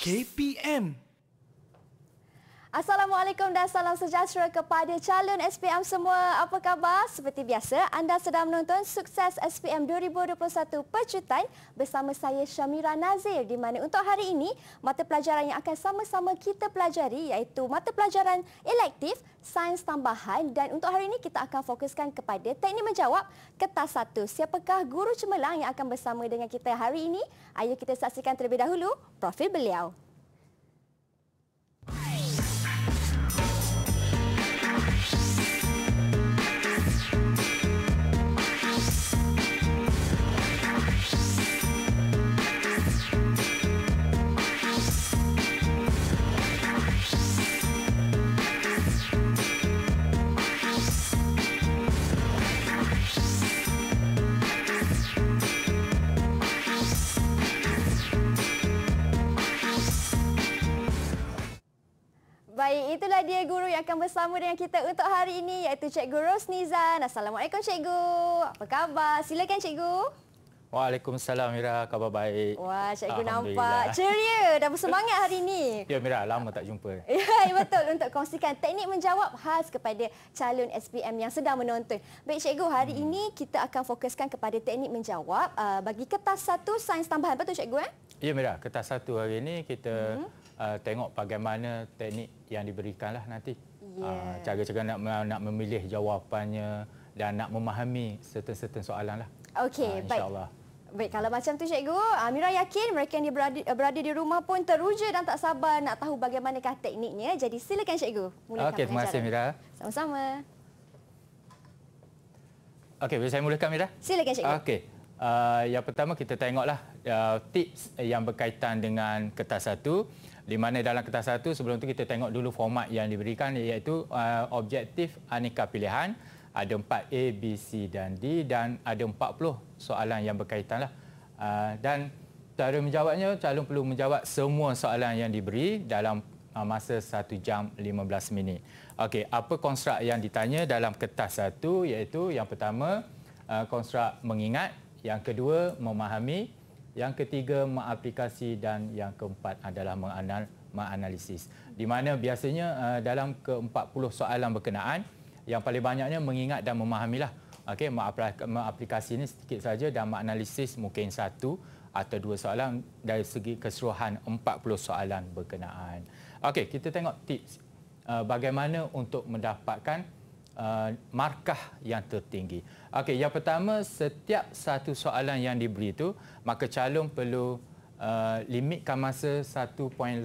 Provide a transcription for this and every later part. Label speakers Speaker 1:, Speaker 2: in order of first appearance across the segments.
Speaker 1: KPM.
Speaker 2: Assalamualaikum dan salam sejahtera kepada calon SPM semua. Apa khabar? Seperti biasa, anda sedang menonton Sukses SPM 2021 Percutan bersama saya Syamira Nazir di mana untuk hari ini mata pelajaran yang akan sama-sama kita pelajari iaitu mata pelajaran elektif sains tambahan dan untuk hari ini kita akan fokuskan kepada teknik menjawab kertas satu. Siapakah guru cemerlang yang akan bersama dengan kita hari ini? Ayo kita saksikan terlebih dahulu profil beliau. Baik, itulah dia guru yang akan bersama dengan kita untuk hari ini iaitu Cikgu Rosnizan. Assalamualaikum Cikgu. Apa khabar? Silakan Cikgu.
Speaker 1: Waalaikumsalam Mira, khabar baik. Wah, cikgu nampak ceria dan bersemangat hari ini. Ya Mira, lama tak jumpa.
Speaker 2: Ya, ya, betul untuk kongsikan teknik menjawab khas kepada calon SPM yang sedang menonton. Baik cikgu, hari hmm. ini kita akan fokuskan kepada teknik menjawab uh, bagi kertas satu sains tambahan. Betul cikgu eh?
Speaker 1: Ya Mira, kertas satu hari ini kita hmm uh, tengok bagaimana teknik yang diberikanlah nanti. Yeah. Uh, nak nak memilih jawapannya dan nak memahami certain-certain soalan lah.
Speaker 2: Okey, uh, ah, baik. Allah. Baik, kalau macam tu cikgu, Amira yakin mereka yang berada, eh, berada di rumah pun teruja dan tak sabar nak tahu bagaimanakah tekniknya. Jadi silakan cikgu. Mulakan Okay, terima kasih Mira. Sama-sama.
Speaker 1: Okey, boleh saya mulakan Mira? Silakan cikgu. Okey. Uh, yang pertama kita tengoklah uh, tips yang berkaitan dengan kertas satu. Uh, di mana dalam kertas satu sebelum tu kita tengok dulu format yang diberikan iaitu uh, objektif aneka pilihan ada 4 A, B, C dan D dan ada 40 soalan yang berkaitan lah. Uh, dan cara menjawabnya calon perlu menjawab semua soalan yang diberi dalam uh, masa 1 jam 15 minit. Okey, apa konstrak yang ditanya dalam kertas satu iaitu yang pertama uh, konstrak mengingat, yang kedua memahami, yang ketiga mengaplikasi dan yang keempat adalah menganal menganalisis. Di mana biasanya uh, dalam ke-40 soalan berkenaan yang paling banyaknya mengingat dan memahamilah. Okey, mengaplikasi ini sedikit saja dan menganalisis mungkin satu atau dua soalan dari segi keseluruhan 40 soalan berkenaan. Okey, kita tengok tips uh, bagaimana untuk mendapatkan uh, markah yang tertinggi. Okey, yang pertama setiap satu soalan yang diberi itu maka calon perlu uh, limitkan masa 1.875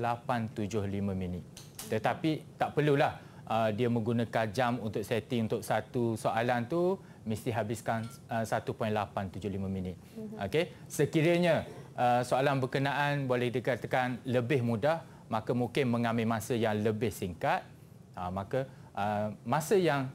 Speaker 1: minit. Tetapi tak perlulah uh, dia menggunakan jam untuk setting untuk satu soalan tu mesti habiskan uh, 1.875 minit. Mhm. Okey, sekiranya uh, soalan berkenaan boleh dikatakan lebih mudah maka mungkin mengambil masa yang lebih singkat. Ah, maka uh, masa yang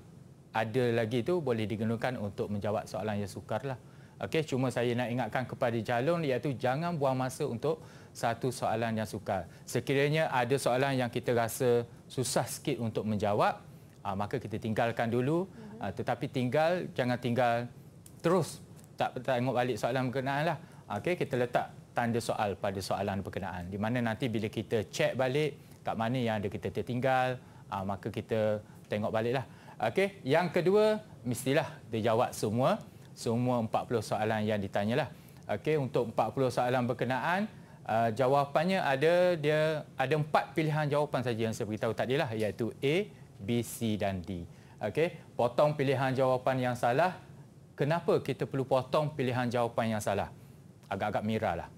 Speaker 1: ada lagi tu boleh digunakan untuk menjawab soalan yang sukar lah. Okey, cuma saya nak ingatkan kepada calon iaitu jangan buang masa untuk satu soalan yang sukar. Sekiranya ada soalan yang kita rasa susah sikit untuk menjawab, aa, ah, maka kita tinggalkan dulu. Mhm. Aa, ah, tetapi tinggal, jangan tinggal terus. Tak, tengok balik soalan berkenaan lah. Okey, kita letak tanda soal pada soalan berkenaan. Di mana nanti bila kita cek balik kat mana yang ada kita tertinggal, aa, ah, maka kita tengok baliklah. Okey, yang kedua mestilah dia jawab semua semua 40 soalan yang ditanyalah. Okey, untuk 40 soalan berkenaan uh, jawapannya ada dia ada empat pilihan jawapan saja yang saya beritahu tadi lah iaitu A, B, C dan D. Okey, potong pilihan jawapan yang salah. Kenapa kita perlu potong pilihan jawapan yang salah? Agak-agak miralah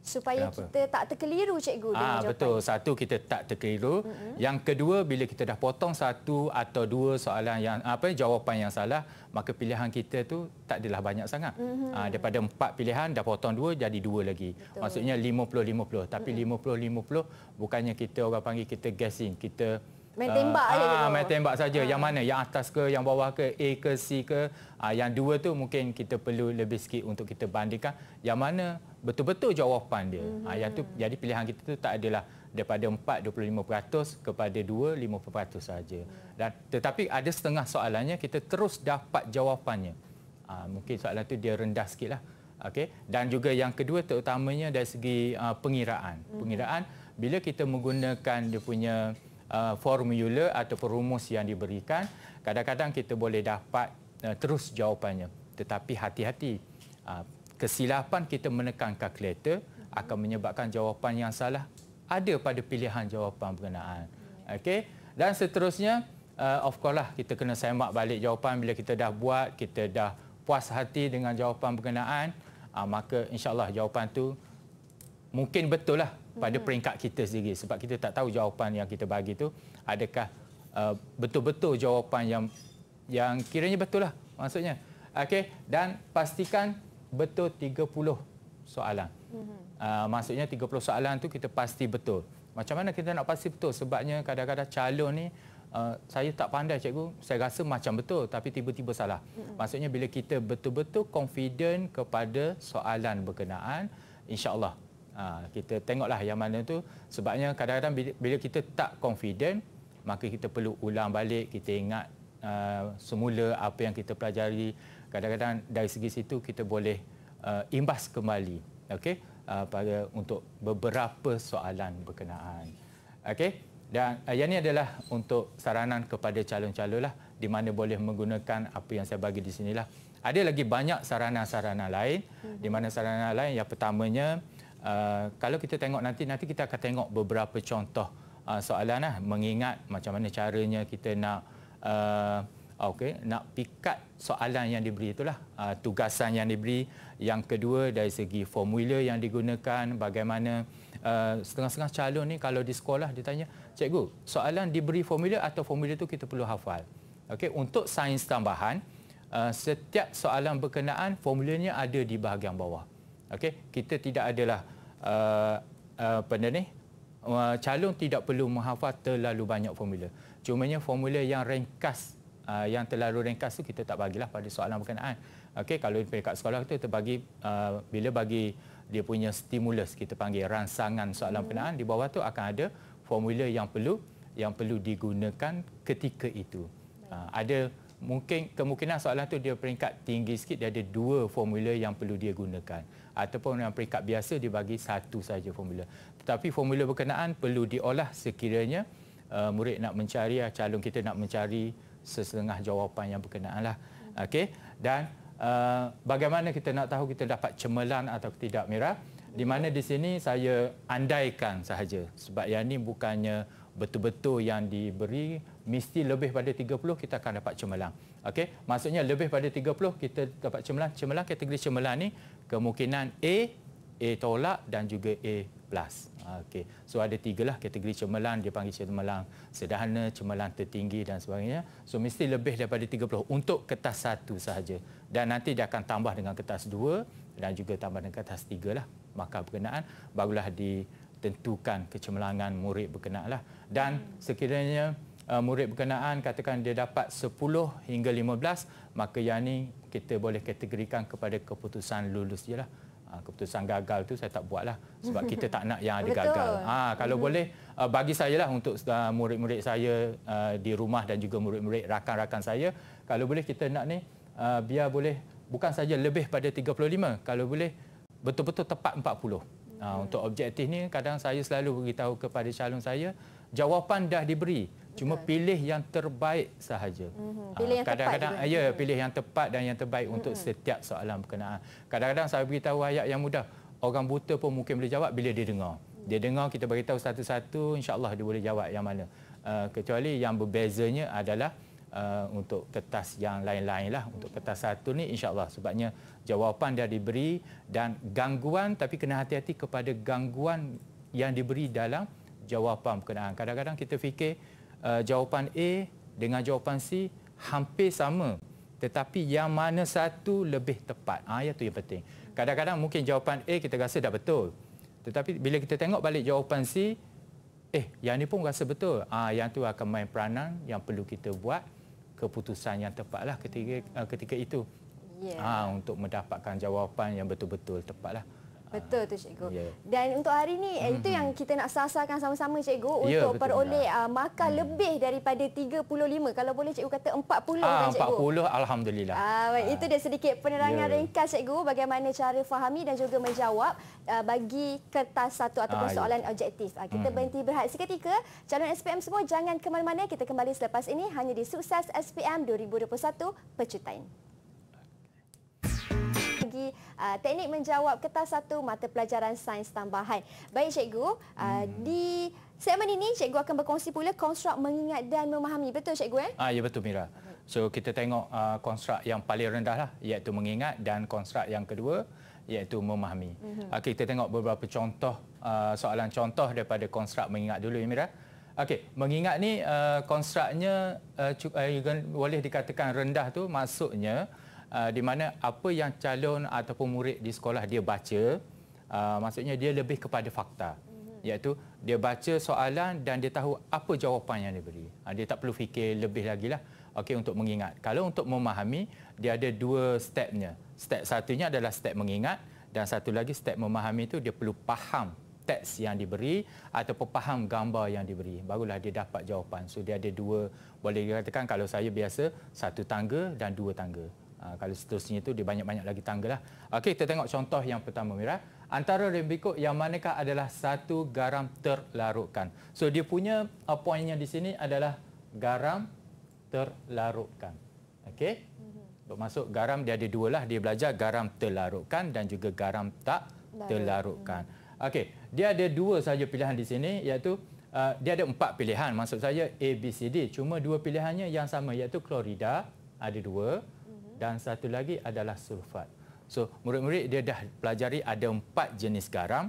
Speaker 2: supaya Kenapa? kita tak terkeliru cikgu dengan ah,
Speaker 1: betul satu kita tak terkeliru mm-hmm. yang kedua bila kita dah potong satu atau dua soalan yang apa jawapan yang salah maka pilihan kita tu tak adalah banyak sangat mm-hmm. ah, daripada empat pilihan dah potong dua jadi dua lagi betul. maksudnya 50 50 tapi mm-hmm. 50 50 bukannya kita orang panggil kita guessing kita Main tembak uh, aja. Ah, ah main tembak saja. Ah. Yang mana? Yang atas ke? Yang bawah ke? A ke C ke? Uh, yang dua tu mungkin kita perlu lebih sikit untuk kita bandingkan. Yang mana betul-betul jawapan dia? Mm-hmm. Uh, yang tu jadi pilihan kita tu tak adalah daripada 4 25% kepada 2 50% saja. Dan tetapi ada setengah soalannya kita terus dapat jawapannya. Uh, mungkin soalan tu dia rendah sikitlah. Okey. Dan juga yang kedua terutamanya dari segi uh, pengiraan. Mm-hmm. Pengiraan bila kita menggunakan dia punya uh, formula atau perumus yang diberikan, kadang-kadang kita boleh dapat uh, terus jawapannya. Tetapi hati-hati, uh, kesilapan kita menekan kalkulator akan menyebabkan jawapan yang salah ada pada pilihan jawapan berkenaan. Okey. Dan seterusnya, uh, of course lah kita kena semak balik jawapan bila kita dah buat, kita dah puas hati dengan jawapan berkenaan, uh, maka insyaAllah jawapan tu mungkin betul lah pada hmm. peringkat kita sendiri sebab kita tak tahu jawapan yang kita bagi tu adakah uh, betul-betul jawapan yang yang kiranya betul lah maksudnya okey dan pastikan betul 30 soalan hmm. uh, maksudnya 30 soalan tu kita pasti betul macam mana kita nak pasti betul sebabnya kadang-kadang calon ni Uh, saya tak pandai cikgu saya rasa macam betul tapi tiba-tiba salah mm-hmm. maksudnya bila kita betul-betul confident kepada soalan berkenaan insyaallah Ha, kita tengoklah yang mana tu sebabnya kadang-kadang bila kita tak confident maka kita perlu ulang balik kita ingat uh, semula apa yang kita pelajari kadang-kadang dari segi situ kita boleh uh, imbas kembali okey uh, pada untuk beberapa soalan berkenaan okey dan uh, yang ini adalah untuk saranan kepada calon-calon lah di mana boleh menggunakan apa yang saya bagi di sinilah ada lagi banyak saranan-saranan lain di mhm. mana saranan lain yang pertamanya uh, kalau kita tengok nanti nanti kita akan tengok beberapa contoh uh, soalan lah mengingat macam mana caranya kita nak uh, okay nak pikat soalan yang diberi itulah uh, tugasan yang diberi yang kedua dari segi formula yang digunakan bagaimana uh, setengah-setengah calon ni kalau di sekolah ditanya cikgu soalan diberi formula atau formula tu kita perlu hafal Okay untuk sains tambahan uh, setiap soalan berkenaan formulanya ada di bahagian bawah Okey, kita tidak adalah uh, uh, benda ni uh, calon tidak perlu menghafal terlalu banyak formula. Cuma Cumanya formula yang ringkas Uh, yang terlalu ringkas tu kita tak bagilah pada soalan berkenaan. Okey kalau di peringkat sekolah tu terbagi uh, bila bagi dia punya stimulus kita panggil rangsangan soalan hmm. berkenaan di bawah tu akan ada formula yang perlu yang perlu digunakan ketika itu. Uh, ada mungkin kemungkinan soalan tu dia peringkat tinggi sikit dia ada dua formula yang perlu dia gunakan ataupun dengan peringkat biasa dibagi satu saja formula. Tetapi formula berkenaan perlu diolah sekiranya uh, murid nak mencari uh, calon kita nak mencari sesetengah jawapan yang lah, okay? Dan uh, bagaimana kita nak tahu kita dapat cemelan atau tidak Mira? Di mana di sini saya andaikan sahaja sebab yang ini bukannya betul-betul yang diberi mesti lebih pada 30 kita akan dapat cemerlang. Okey, maksudnya lebih pada 30 kita dapat cemerlang. Cemerlang kategori cemerlang ni kemungkinan A, A tolak dan juga A plus. Okey. So ada tiga lah kategori cemerlang dia panggil cemerlang sederhana, cemerlang tertinggi dan sebagainya. So mesti lebih daripada 30 untuk kertas satu sahaja. Dan nanti dia akan tambah dengan kertas dua dan juga tambah dengan kertas tiga lah. Maka berkenaan barulah ditentukan kecemerlangan murid berkenaan lah. Dan sekiranya uh, murid berkenaan katakan dia dapat 10 hingga 15 maka yang ini kita boleh kategorikan kepada keputusan lulus je lah. Ha, keputusan gagal tu saya tak buat lah. Sebab kita tak nak yang ada gagal. Ha, kalau hmm. boleh, ah, bagi saya lah untuk murid-murid saya di rumah dan juga murid-murid rakan-rakan saya. Kalau boleh kita nak ni, biar boleh bukan saja lebih pada 35. Kalau boleh, betul-betul tepat 40. Ha, untuk objektif ni kadang saya selalu beritahu kepada calon saya jawapan dah diberi cuma Betul. pilih yang terbaik sahaja. Mhm.
Speaker 2: Ah, kadang-kadang mm-hmm. ya hmm.
Speaker 1: pilih yang tepat dan yang terbaik hmm untuk setiap soalan berkenaan. Kadang-kadang saya beritahu ayat yang mudah. Orang buta pun mungkin boleh jawab bila dia dengar. Dia dengar kita beritahu satu-satu insya-Allah dia boleh jawab yang mana. Uh, kecuali yang berbezanya adalah uh, untuk kertas yang lain-lain lah. Untuk kertas satu ni insyaAllah sebabnya jawapan dah diberi dan gangguan tapi kena hati-hati kepada gangguan yang diberi dalam jawapan berkenaan. Kadang-kadang kita fikir uh, jawapan A dengan jawapan C hampir sama tetapi yang mana satu lebih tepat. Ah, yang itu yang penting. Kadang-kadang mungkin jawapan A kita rasa dah betul. Tetapi bila kita tengok balik jawapan C, eh yang ni pun rasa betul. Ah, ha, yang tu akan main peranan yang perlu kita buat keputusan yang tepatlah ketika uh, ketika itu. Yeah. Ya. Ha, untuk mendapatkan jawapan yang betul-betul tepatlah.
Speaker 2: Betul tu cikgu. Yeah. Dan untuk hari ni mm-hmm. itu yang hmm. kita nak sasarkan sama-sama cikgu yeah, untuk peroleh uh, makan mm. lebih daripada 35. Kalau boleh cikgu kata 40 kan, ah, kan cikgu.
Speaker 1: 40 alhamdulillah.
Speaker 2: Ah uh, itu dia sedikit penerangan yeah. ringkas cikgu bagaimana cara fahami dan juga menjawab uh, bagi kertas satu ataupun ya. ah, soalan yeah. objektif. Uh, kita mm. berhenti berehat seketika. Calon SPM semua jangan ke mana-mana kita kembali selepas ini hanya di Sukses SPM 2021 Pecutain uh, teknik menjawab kertas satu mata pelajaran sains tambahan. Baik cikgu, uh, hmm. di segmen ini cikgu akan berkongsi pula konstruk mengingat dan memahami. Betul cikgu eh?
Speaker 1: Ah ya betul Mira. So kita tengok uh, konstruk yang paling rendah lah iaitu mengingat dan konstruk yang kedua iaitu memahami. Mm-hmm. Okey kita tengok beberapa contoh uh, soalan contoh daripada konstruk mengingat dulu ya Mira. Okey, mengingat ni uh, konstruknya uh, boleh dikatakan rendah tu maksudnya Ah, di mana apa yang calon ataupun murid di sekolah dia baca uh, maksudnya dia lebih kepada fakta mhm. iaitu dia baca soalan dan dia tahu apa jawapan yang dia beri uh, dia tak perlu fikir lebih lagi lah okay, untuk mengingat kalau untuk memahami dia ada dua stepnya step satunya adalah step mengingat dan satu lagi step memahami itu dia perlu faham teks yang diberi ataupun paham gambar yang diberi barulah dia dapat jawapan so dia ada dua boleh dikatakan kalau saya biasa satu tangga dan dua tangga Ah, kalau seterusnya itu dia banyak-banyak lagi tangga lah. Okey, kita tengok contoh yang pertama Mira. Antara rembikuk yang manakah adalah satu garam terlarutkan. So dia punya uh, poinnya di sini adalah garam terlarutkan. Okey. Mhm. Untuk masuk garam dia ada dua lah. Dia belajar garam terlarutkan dan juga garam tak terlarutkan. Okay, dia ada dua saja pilihan di sini iaitu Uh, dia ada empat pilihan, maksud saya A, B, C, D. Cuma dua pilihannya yang sama iaitu klorida ada dua, dan satu lagi adalah sulfat. So murid-murid dia dah pelajari ada empat jenis garam.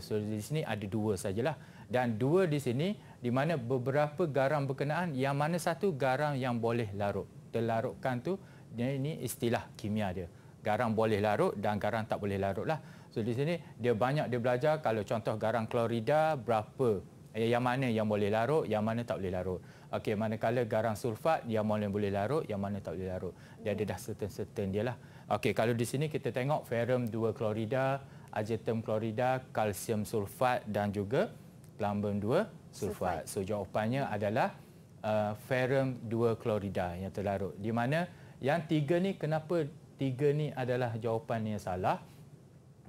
Speaker 1: So di sini ada dua sajalah dan dua di sini di mana beberapa garam berkenaan yang mana satu garam yang boleh larut. Terlarutkan tu ini istilah kimia dia. Garam boleh larut dan garam tak boleh larut lah. So di sini dia banyak dia belajar kalau contoh garam klorida berapa eh, yang mana yang boleh larut, yang mana tak boleh larut. Okey, manakala garam sulfat yang mana boleh larut, yang mana tak boleh larut. Dia ada dah certain-certain dia lah. Okey, kalau di sini kita tengok ferum 2 klorida, ajetum klorida, kalsium sulfat dan juga lambung 2 sulfat. So jawapannya adalah uh, ferum 2 klorida yang terlarut. Di mana yang tiga ni kenapa tiga ni adalah jawapan yang salah?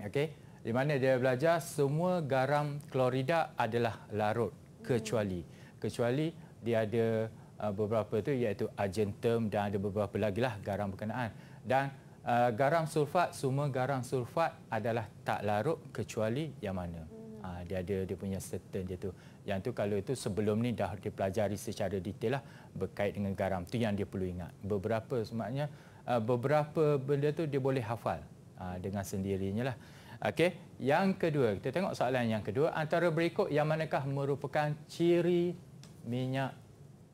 Speaker 1: Okey. Di mana dia belajar semua garam klorida adalah larut kecuali hmm. kecuali dia ada uh, beberapa tu iaitu agent term dan ada beberapa lagi lah garam berkenaan. Dan uh, garam sulfat, semua garam sulfat adalah tak larut kecuali yang mana. Hmm. Uh, dia ada dia punya certain dia tu. Yang tu kalau itu sebelum ni dah dipelajari secara detail lah berkait dengan garam. tu yang dia perlu ingat. Beberapa semaknya, uh, beberapa benda tu dia boleh hafal uh, dengan sendirinya lah. Okey, yang kedua, kita tengok soalan yang kedua, antara berikut yang manakah merupakan ciri minyak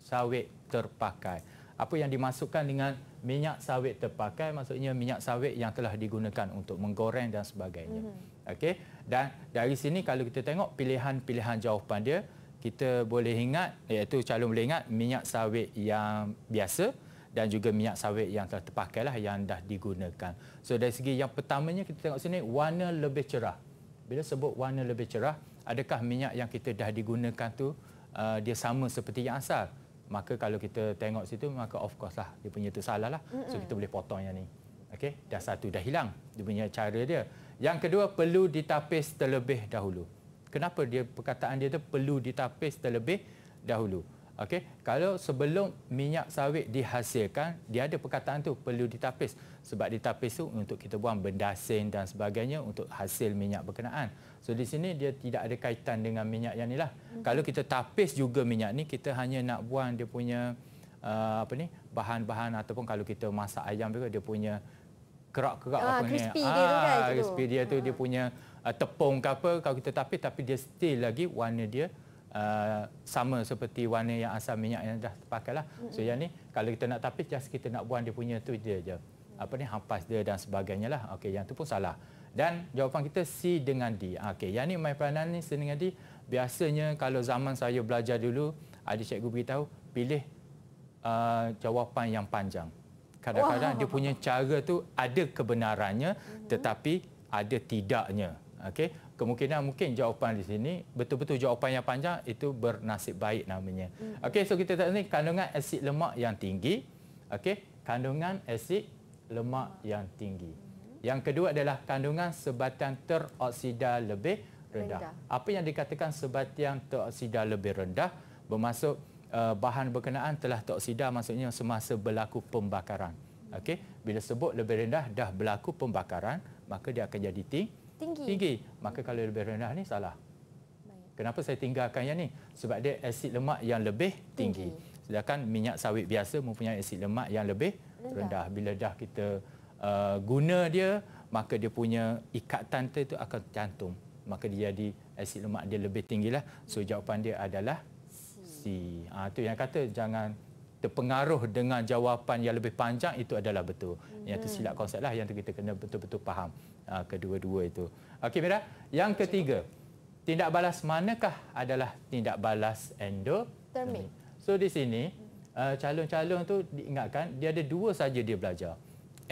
Speaker 1: sawit terpakai. Apa yang dimasukkan dengan minyak sawit terpakai maksudnya minyak sawit yang telah digunakan untuk menggoreng dan sebagainya. Mm-hmm. Okey. Dan dari sini kalau kita tengok pilihan-pilihan jawapan dia, kita boleh ingat iaitu calon boleh ingat minyak sawit yang biasa dan juga minyak sawit yang telah terpakailah yang dah digunakan. So dari segi yang pertamanya kita tengok sini warna lebih cerah. Bila sebut warna lebih cerah, adakah minyak yang kita dah digunakan tu uh, dia sama seperti yang asal maka kalau kita tengok situ maka of course lah dia punya salah lah mm-hmm. so kita boleh potong yang ni okey dah satu dah hilang dia punya cara dia yang kedua perlu ditapis terlebih dahulu kenapa dia perkataan dia tu perlu ditapis terlebih dahulu Okay, kalau sebelum minyak sawit dihasilkan dia ada perkataan tu perlu ditapis sebab ditapis tu untuk kita buang bendasin dan sebagainya untuk hasil minyak berkenaan So di sini dia tidak ada kaitan dengan minyak yang lah. Hmm. Kalau kita tapis juga minyak ni kita hanya nak buang dia punya uh, apa ni bahan-bahan ataupun kalau kita masak ayam juga dia punya kerak-kerak ah, apa ni. Ah, crispy dia tu ah, kan. Crispy dia tu dia ah. punya uh, tepung ke apa kalau kita tapis tapi dia still lagi warna dia Uh, sama seperti warna yang asal minyak yang dah terpakai lah. So hmm. yang ni kalau kita nak tapis just kita nak buang dia punya tu dia je. Apa ni hampas dia dan sebagainya lah. Okey yang tu pun salah. Dan jawapan kita C dengan D. Ah, okey, yang ni main peranan ni C dengan D. Biasanya kalau zaman saya belajar dulu, ada cikgu beritahu, pilih uh, jawapan yang panjang. Kadang-kadang dia punya cara tu ada kebenarannya hmm. tetapi ada tidaknya. Okey. Kemungkinan mungkin jawapan di sini betul-betul jawapan yang panjang itu bernasib baik namanya. Hmm. Okey, so kita tahu ni kandungan asid lemak yang tinggi. Okey, kandungan asid lemak yang tinggi. Yang kedua adalah kandungan sebatian teroksida lebih rendah. rendah. Apa yang dikatakan sebatian teroksida lebih rendah bermaksud uh, bahan berkenaan telah teroksida maksudnya semasa berlaku pembakaran. Okey, bila sebut lebih rendah dah berlaku pembakaran, maka dia akan jadi ting tinggi. Tinggi. Maka kalau lebih rendah ni salah. Kenapa saya tinggalkan yang ni? Sebab dia asid lemak yang lebih tinggi. tinggi. Sedangkan minyak sawit biasa mempunyai asid lemak yang lebih rendah. rendah. Bila dah kita uh, guna dia maka dia punya ikatan tu itu akan cantum maka dia jadi asid lemak dia lebih tinggilah so jawapan dia adalah C ah ha, yang kata jangan terpengaruh dengan jawapan yang lebih panjang itu adalah betul hmm. Lah, yang tersilap konseplah yang kita kena betul-betul faham ha, kedua-dua itu okey mira yang ketiga tindak balas manakah adalah tindak balas endotermik so di sini hmm. uh, calon-calon tu diingatkan dia ada dua saja dia belajar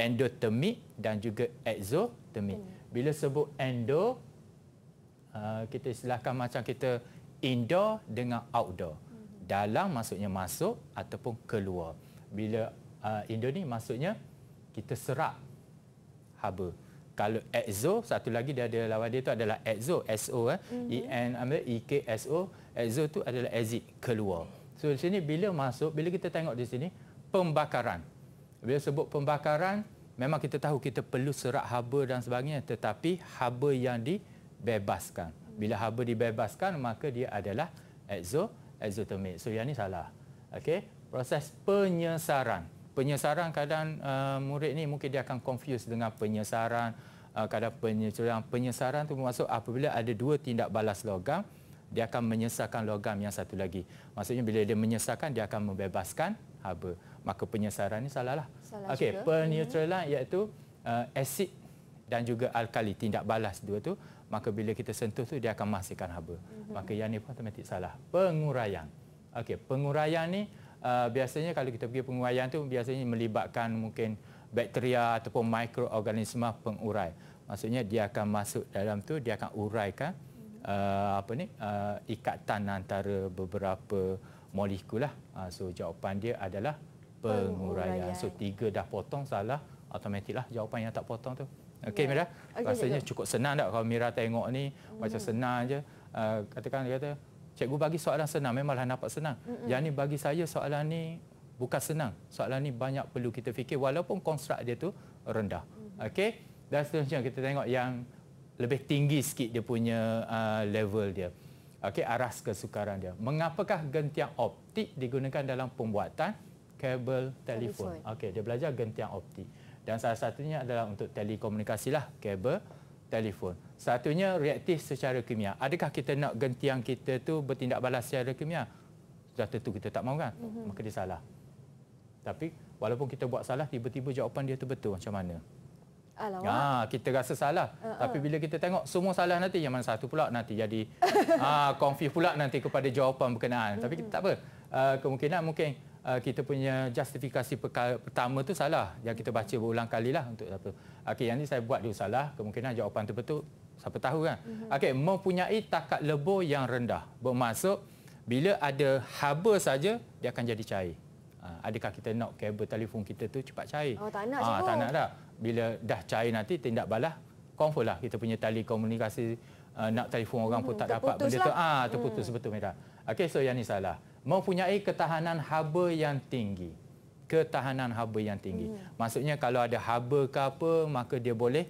Speaker 1: endotermik dan juga exotermik. Bila sebut endo, uh, kita istilahkan macam kita indoor dengan outdoor. Mhm. Dalam maksudnya masuk ataupun keluar. Bila uh, indoor ni maksudnya kita serap haba. Kalau exo, satu lagi dia ada lawan dia tu adalah exo, S-O, E-K-S-O, eh. mhm. e e exo tu adalah exit, keluar. So, di sini bila masuk, bila kita tengok di sini, pembakaran. Bila sebut pembakaran, memang kita tahu kita perlu serak haba dan sebagainya. Tetapi haba yang dibebaskan. Bila haba dibebaskan, maka dia adalah exo, exotermik. So yang ini salah. Okay? Proses penyesaran. Penyesaran kadang uh, murid ni mungkin dia akan confuse dengan penyesaran. Uh, kadang penyesaran. penyesaran tu bermaksud apabila ada dua tindak balas logam, dia akan menyesarkan logam yang satu lagi. Maksudnya bila dia menyesarkan, dia akan membebaskan haba maka penyesaran ni salahlah. Salah Okey, perneutralan hmm. iaitu uh, asid dan juga alkali tindak balas dua tu, maka bila kita sentuh tu dia akan masihkan haba. hmm Maka yang ni pun automatik salah. Penguraian. Okey, penguraian ni uh, biasanya kalau kita pergi penguraian tu biasanya melibatkan mungkin bakteria ataupun mikroorganisma pengurai. Maksudnya dia akan masuk dalam tu dia akan uraikan uh, apa ni uh, ikatan antara beberapa molekul lah. Uh, so jawapan dia adalah penguraian. So tiga dah potong salah, automatiklah jawapan yang tak potong tu. Okey ya. Mira, okay, rasanya cikgu. cukup senang tak kalau Mira tengok ni hmm macam senang je. Uh, ah, katakan dia kata cikgu bagi soalan senang memanglah nampak senang. mm Yang ni bagi saya soalan ni bukan senang. Soalan ni banyak perlu kita fikir walaupun konstrak dia tu rendah. Mm-hmm. Okey. Dan seterusnya kita tengok yang lebih tinggi sikit dia punya uh, level dia. Okey, aras kesukaran dia. Mengapakah gentian optik digunakan dalam pembuatan kabel telefon. Okey, dia belajar gentian optik. Dan salah satunya adalah untuk telekomunikasi lah, kabel telefon. Satunya reaktif secara kimia. Adakah kita nak gentian kita tu bertindak balas secara kimia? Sudah tentu kita tak mahu kan? Mm-hmm. Maka dia salah. Tapi walaupun kita buat salah, tiba-tiba jawapan dia tu betul macam mana? Alamak. Ha, kita rasa salah. Uh-uh. Tapi bila kita tengok semua salah nanti, yang mana satu pula nanti jadi ha, confused pula nanti kepada jawapan berkenaan. Mm-hmm. Tapi kita tak apa. Uh, kemungkinan mungkin uh, kita punya justifikasi pertama tu salah yang kita baca berulang kali lah untuk apa okey yang ni saya buat dia salah kemungkinan jawapan tu betul siapa tahu kan mm-hmm. okey mempunyai takat lebur yang rendah bermaksud bila ada haba saja dia akan jadi cair uh, adakah kita nak kabel telefon kita tu cepat cair oh tak nak uh, tak nak dah bila dah cair nanti tindak balas confirm lah kita punya tali komunikasi uh, nak telefon orang pun hmm, tak dapat benda lah. tu ha, ah terputus hmm. betul merah okey so yang ni salah mempunyai ketahanan haba yang tinggi. Ketahanan haba yang tinggi. Hmm. Maksudnya kalau ada haba ke apa, maka dia boleh,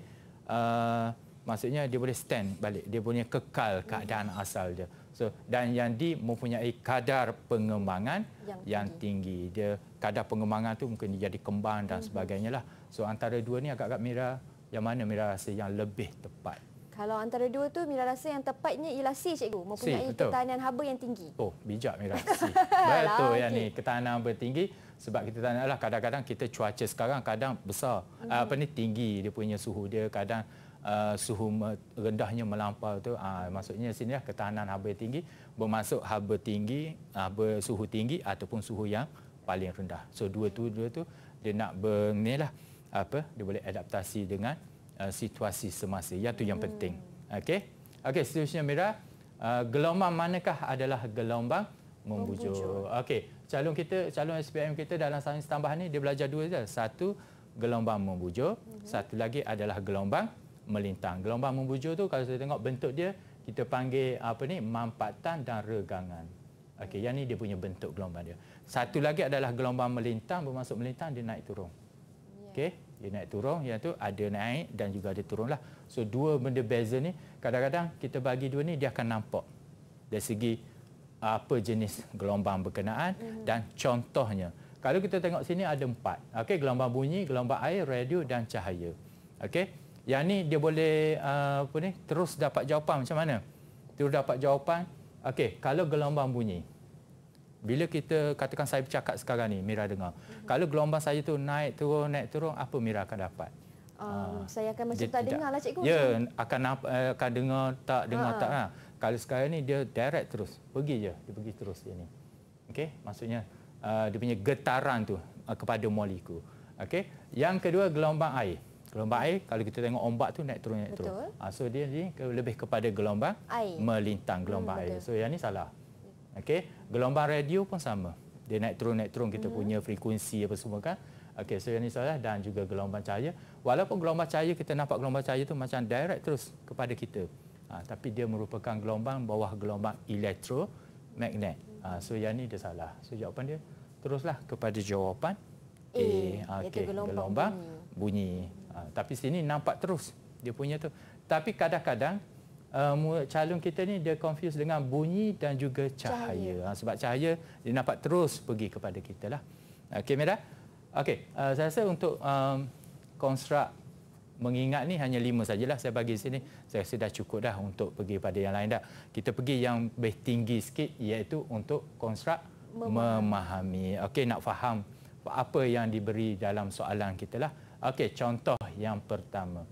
Speaker 1: uh, maksudnya dia boleh stand balik. Dia punya kekal hmm. keadaan hmm. asal dia. So Dan yang di mempunyai kadar pengembangan yang, yang tinggi. tinggi. Dia Kadar pengembangan tu mungkin jadi kembang dan hmm. sebagainya. lah. So antara dua ni agak-agak Mira, yang mana Mira rasa yang lebih tepat?
Speaker 2: Kalau antara dua tu Mira rasa yang tepatnya ialah C cikgu mempunyai C, betul. ketahanan haba yang tinggi.
Speaker 1: Oh, bijak Mira C.
Speaker 2: betul lah, ya, okay. ni
Speaker 1: ketahanan haba tinggi sebab kita tanya lah kadang-kadang kita cuaca sekarang kadang besar hmm. apa ni tinggi dia punya suhu dia kadang Uh, suhu rendahnya melampau tu uh, maksudnya sini lah ketahanan haba tinggi bermaksud haba tinggi haba suhu tinggi ataupun suhu yang paling rendah so dua tu dua tu dia nak ber, lah apa dia boleh adaptasi dengan Uh, situasi semasa. Itu yang hmm. penting. Okey. Okey, seterusnya Mira, uh, gelombang manakah adalah gelombang membujur? Okey. Calon kita, calon SPM kita dalam sains tambahan ni dia belajar dua saja. Satu gelombang membujur, uh -huh. Hmm. satu lagi adalah gelombang melintang. Gelombang membujur tu kalau kita tengok bentuk dia kita panggil apa ni? mampatan dan regangan. Okey, yang ni dia punya bentuk gelombang dia. Satu lagi adalah gelombang melintang, bermaksud melintang dia naik turun. Yeah. Okey. Ia naik turun, yang tu ada naik dan juga ada turun lah. So dua benda beza ni, kadang-kadang kita bagi dua ni, dia akan nampak dari segi uh, apa jenis gelombang berkenaan mm-hmm. dan contohnya. Kalau kita tengok sini ada empat. Okay, gelombang bunyi, gelombang air, radio dan cahaya. Okay, yang ni dia boleh uh, apa ni, terus dapat jawapan macam mana? Terus dapat jawapan. Okay, kalau gelombang bunyi. Bila kita katakan saya bercakap sekarang ni, Mira dengar. Mm-hmm. Kalau gelombang saya tu naik turun, naik turun, apa Mira akan dapat?
Speaker 2: Um, uh, saya akan macam dia, tak dengar lah cikgu. Ya,
Speaker 1: akan, eh, akan dengar tak, dengar ha. tak. Ha. Kalau sekarang ni dia direct terus. Pergi je, dia pergi terus dia ni. Okey, maksudnya uh, dia punya getaran tu uh, kepada molekul. Okey, yang kedua gelombang air. Gelombang air, kalau kita tengok ombak tu naik turun, naik betul. turun. Uh, so dia ni lebih kepada gelombang air. melintang, gelombang hmm, air. So yang ni salah. Okey, gelombang radio pun sama. Dia naik turun naik turun kita hmm punya frekuensi apa semua kan. Okey, so yang ini salah dan juga gelombang cahaya. Walaupun gelombang cahaya kita nampak gelombang cahaya tu macam direct terus kepada kita. Ha, tapi dia merupakan gelombang bawah gelombang elektromagnet. Ha, so yang ini dia salah. So jawapan dia teruslah kepada jawapan A. A. Okey, gelombang, gelombang bunyi. bunyi. Ha, tapi sini nampak terus dia punya tu. Tapi kadang-kadang uh, calon kita ni dia confuse dengan bunyi dan juga cahaya. cahaya. Ha, sebab cahaya dia nampak terus pergi kepada kita lah. Okey Mira. Okey, uh, saya rasa untuk um, konstruk mengingat ni hanya lima sajalah saya bagi sini. Saya rasa dah cukup dah untuk pergi pada yang lain dah. Kita pergi yang lebih tinggi sikit iaitu untuk konstruk memahami. memahami. Okey, nak faham apa yang diberi dalam soalan kita lah. Okey, contoh yang pertama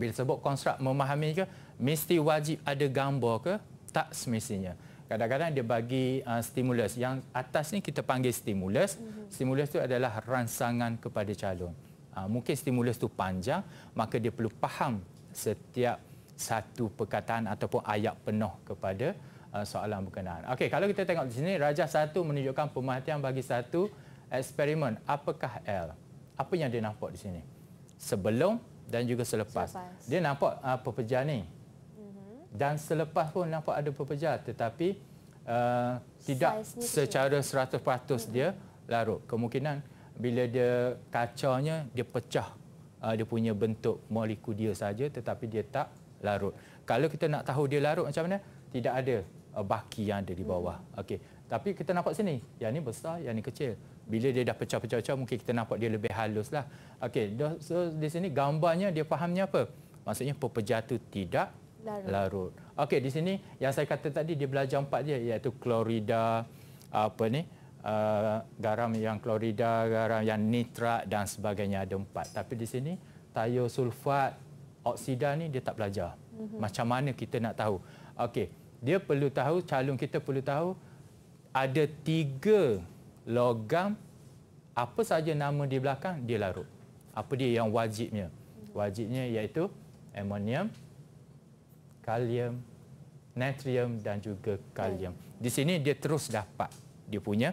Speaker 1: bila sebut konstrak memahami ke mesti wajib ada gambar ke tak semestinya kadang-kadang dia bagi uh, stimulus yang atas ni kita panggil stimulus mm-hmm. stimulus tu adalah ransangan kepada calon uh, mungkin stimulus tu panjang maka dia perlu faham setiap satu perkataan ataupun ayat penuh kepada uh, soalan berkenaan okey kalau kita tengok di sini rajah satu menunjukkan pemerhatian bagi satu eksperimen apakah L apa yang dia nampak di sini sebelum dan juga selepas. selepas. Dia nampak uh, ah, pepejal ni. Mhm. Dan selepas pun nampak ada pepejal tetapi uh, tidak secara 100% dia mhm. larut. Kemungkinan bila dia kacanya dia pecah uh, dia punya bentuk molekul dia saja tetapi dia tak larut. Kalau kita nak tahu dia larut macam mana, tidak ada uh, baki yang ada di bawah. Mhm. Okey. Tapi kita nampak sini, yang ini besar, yang ini kecil bila dia dah pecah-pecah-pecah mungkin kita nampak dia lebih halus lah. Okey, so di sini gambarnya dia fahamnya apa? Maksudnya pepejah itu tidak larut. larut. Okey, di sini yang saya kata tadi dia belajar empat dia iaitu klorida, apa ni, uh, garam yang klorida, garam yang nitrat dan sebagainya ada empat. Tapi di sini tayo sulfat oksida ni dia tak belajar. Mm-hmm. Macam mana kita nak tahu? Okey, dia perlu tahu, calon kita perlu tahu ada tiga logam apa saja nama di belakang dia larut apa dia yang wajibnya wajibnya iaitu amonium kalium natrium dan juga kalium di sini dia terus dapat dia punya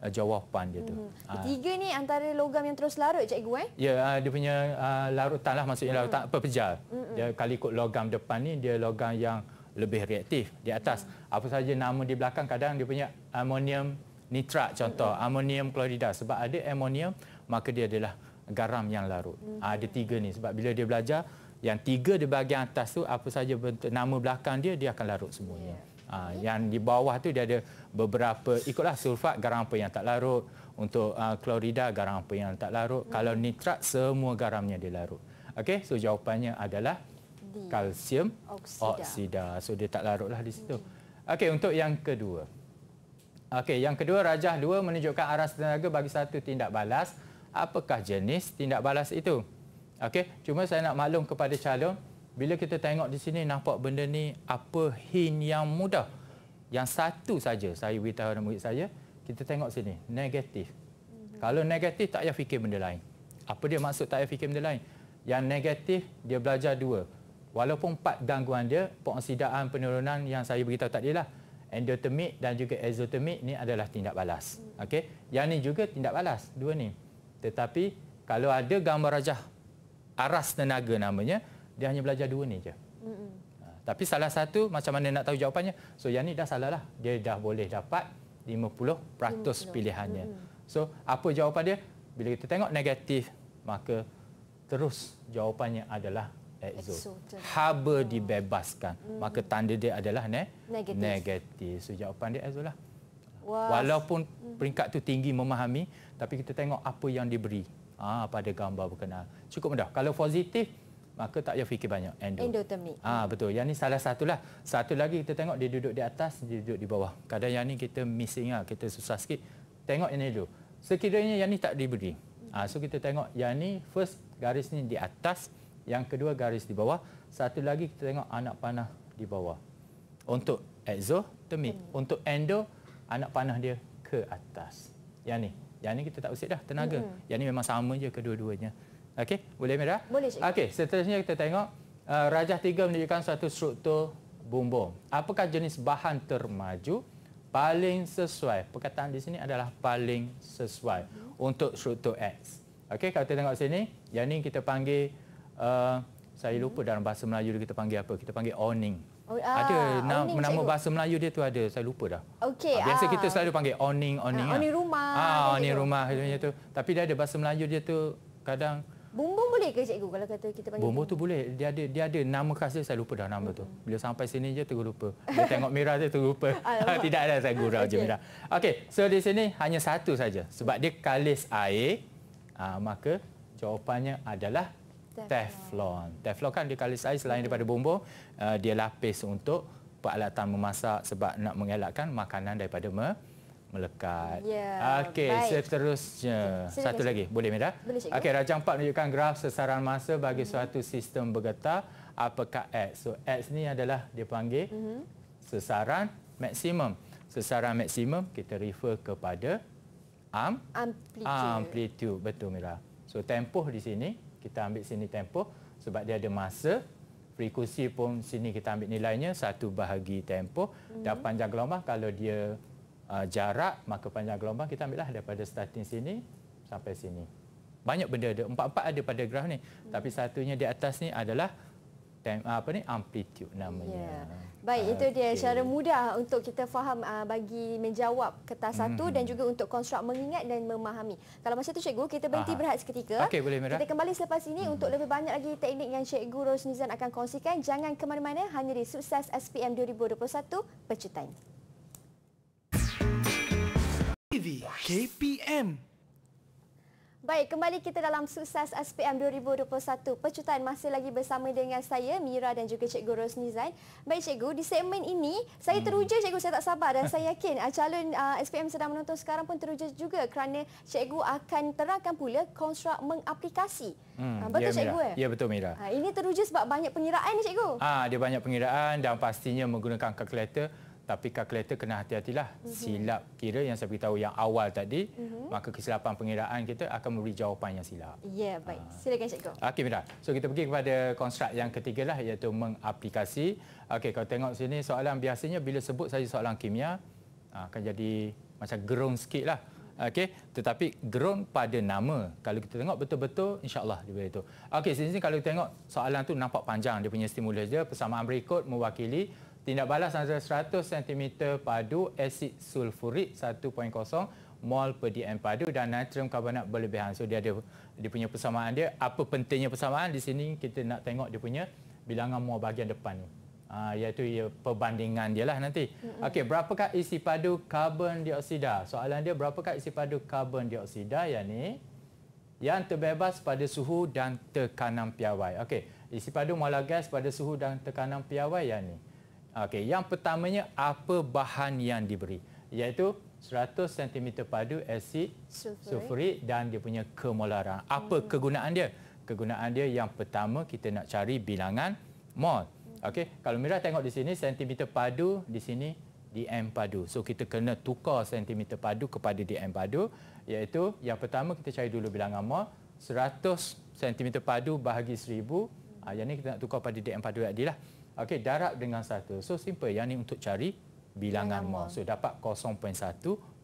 Speaker 1: uh, jawapan dia tu. Hmm. Ketiga
Speaker 2: ni antara logam yang terus larut cikgu eh?
Speaker 1: Ya, ah, dia punya uh, larutan lah maksudnya larutan hmm. pepejal. Hmm. Dia kali ikut logam depan ni dia logam yang lebih reaktif di atas. Hmm. Apa saja nama di belakang kadang dia punya amonium nitrat contoh mm-hmm. amonium klorida sebab ada amonium maka dia adalah garam yang larut. Mm-hmm. Ada tiga ni sebab bila dia belajar yang tiga di bahagian atas tu apa saja bentuk nama belakang dia dia akan larut semuanya. Yeah. Ya. Ha, yang di bawah tu dia ada beberapa ikutlah sulfat garam apa yang tak larut untuk uh, klorida garam apa yang tak larut mm kalau nitrat semua garamnya dia larut. Okey so jawapannya adalah kalsium oksida. oksida. So dia tak larutlah di situ. mm Okey untuk yang kedua. Okey, yang kedua rajah dua menunjukkan aras tenaga bagi satu tindak balas. Apakah jenis tindak balas itu? Okey, cuma saya nak maklum kepada calon, bila kita tengok di sini nampak benda ni apa hin yang mudah. Yang satu saja saya beritahu anak murid saya, kita tengok sini, negatif. Mhm. Kalau negatif tak payah fikir benda lain. Apa dia maksud tak payah fikir benda lain? Yang negatif dia belajar dua. Walaupun empat gangguan dia, pengoksidaan penurunan yang saya beritahu tadi lah endotermik dan juga exotermik ni adalah tindak balas. Okey. Yang ni juga tindak balas, dua ni. Tetapi kalau ada gambar rajah aras tenaga namanya, dia hanya belajar dua ni je. Ha, tapi salah satu macam mana nak tahu jawapannya? So yang ni dah salah lah. Dia dah boleh dapat 50% 50. pilihannya. So apa jawapan dia? Bila kita tengok negatif, maka terus jawapannya adalah exo. Haba oh. dibebaskan. Mm. Maka tanda dia adalah ne- negatif. negatif. So jawapan dia exo lah.
Speaker 2: Wah. Walaupun mm. peringkat
Speaker 1: tu tinggi memahami, tapi kita tengok apa yang diberi ha, pada gambar berkenal. Cukup mudah. Kalau positif, maka tak payah fikir banyak. Endo. Endotermik. Ah ha, betul. Yang ni salah satulah. Satu lagi kita tengok dia duduk di atas, dia duduk di bawah. Kadang yang ni kita missing lah. Kita susah sikit. Tengok yang ni dulu. Sekiranya yang ni tak diberi. Ha, so kita tengok yang ni first garis ni di atas. Yang kedua garis di bawah. Satu lagi kita tengok anak panah di bawah. Untuk exo Hmm. Untuk endo, anak panah dia ke atas. Yang ni. Yang ni kita tak usik dah tenaga. Hmm. Yang ni memang sama je kedua-duanya. Okey, boleh Mira? Boleh cikgu. Okey, seterusnya kita tengok. Uh, rajah tiga menunjukkan satu struktur bumbung. Apakah jenis bahan termaju paling sesuai? Perkataan di sini adalah paling sesuai hmm. untuk struktur X. Okey, kalau kita tengok sini, yang ni kita panggil uh, saya lupa dalam bahasa Melayu dia kita panggil apa? Kita panggil awning.
Speaker 2: Uh, ada ah, nama, nama bahasa
Speaker 1: Melayu dia tu ada. Saya lupa dah.
Speaker 2: Okay, ha, ah, biasa uh, kita
Speaker 1: selalu panggil awning, awning. Uh, awning rumah. Ah, awning rumah macam tu. Tapi dia ada bahasa Melayu dia tu kadang
Speaker 2: Bumbung boleh ke cikgu kalau kata kita panggil Bumbung
Speaker 1: tu boleh. Dia ada dia ada nama khas dia saya lupa dah nama tu. Bila sampai sini je terus lupa. Bila tengok Mira tu, terus lupa. Tidak ada saya gurau je Mira. Okey, so di sini hanya satu saja. Sebab dia kalis air, ha, maka jawapannya adalah Teflon. Teflon kan dia kalis air selain daripada bumbu, uh, dia lapis untuk peralatan memasak sebab nak mengelakkan makanan daripada me melekat. Ya, Okey, seterusnya. Okay, Satu cik. lagi. Boleh, Mira? Boleh, Okey, Rajang 4 menunjukkan graf sesaran masa bagi mm -hmm. suatu sistem bergetar. Apakah X? So, X ni adalah dia panggil mm -hmm. sesaran maksimum. Sesaran maksimum kita refer kepada am amplitude. amplitude. Betul, Mira. So, tempoh di sini kita ambil sini tempoh sebab dia ada masa. Frekuensi pun sini kita ambil nilainya satu bahagi tempoh. Mm-hmm. Dan panjang gelombang kalau dia uh, jarak maka panjang gelombang kita ambillah daripada starting sini sampai sini. Banyak benda ada. Empat-empat ada pada graf ni. Mm-hmm. Tapi satunya di atas ni adalah time ah, apa ni amplitude namanya.
Speaker 2: Yeah. Baik, itu dia okay. cara mudah untuk kita faham uh, bagi menjawab kertas hmm. satu dan juga untuk konstruk mengingat dan memahami. Kalau masa tu cikgu kita berhenti Aha. berehat seketika. Okay, boleh, Merah. Kita kembali selepas ini hmm. untuk lebih banyak lagi teknik yang cikgu Rosnizan akan kongsikan. Jangan ke mana-mana hanya di Sukses SPM 2021 Pecutan.
Speaker 1: KPM
Speaker 2: Baik, kembali kita dalam sukses SPM 2021. Percutaan masih lagi bersama dengan saya, Mira dan juga Cikgu Rosnizan. Baik, Cikgu, di segmen ini, saya hmm. teruja, Cikgu. Saya tak sabar dan saya yakin ah, calon uh, ah, SPM sedang menonton sekarang pun teruja juga kerana Cikgu akan terangkan pula konstruk mengaplikasi.
Speaker 1: Hmm, ah, betul, ya, Cikgu? Mira. Eh? Ya, betul, Mira.
Speaker 2: ini teruja sebab banyak pengiraan, Cikgu.
Speaker 1: Ah, ha, Dia banyak pengiraan dan pastinya menggunakan kalkulator tapi kalkulator kena hati-hatilah mm-hmm. silap kira yang saya beritahu yang awal tadi mm-hmm. maka kesilapan pengiraan kita akan memberi jawapan yang silap.
Speaker 2: Ya yeah, baik. Uh. Silakan cikgu.
Speaker 1: Okey Mira. So kita pergi kepada konstrak yang ketiga lah iaitu mengaplikasi. Okey kalau tengok sini soalan biasanya bila sebut saja soalan kimia ah, akan jadi macam gerung sikit lah. Okey, tetapi ground pada nama. Kalau kita tengok betul-betul insya-Allah dia boleh itu. Okey, sini kalau kita tengok soalan tu nampak panjang dia punya stimulus dia persamaan berikut mewakili tindak balas antara 100 cm padu asid sulfurik 1.0 mol per dm padu dan natrium karbonat berlebihan. So dia ada dia punya persamaan dia. Apa pentingnya persamaan di sini kita nak tengok dia punya bilangan mol bahagian depan ni. Ha, iaitu ia perbandingan dia lah nanti. Okey, berapakah isi padu karbon dioksida? Soalan dia berapakah isi padu karbon dioksida yang ni? yang terbebas pada suhu dan tekanan piawai. Okey, isi padu molar gas pada suhu dan tekanan piawai yang ni. Okey, yang pertamanya apa bahan yang diberi? Iaitu 100 cm padu asid sulfurik dan dia punya kemolaran. Apa hmm. kegunaan dia? Kegunaan dia yang pertama kita nak cari bilangan mol. Okey, kalau Mira tengok di sini cm padu di sini dm padu. So kita kena tukar cm padu kepada dm padu iaitu yang pertama kita cari dulu bilangan mol 100 cm padu bahagi 1000. Ah yang ni kita nak tukar pada dm padu tadi lah okey darab dengan 1 so simple yang ni untuk cari bilangan mol so dapat 0.1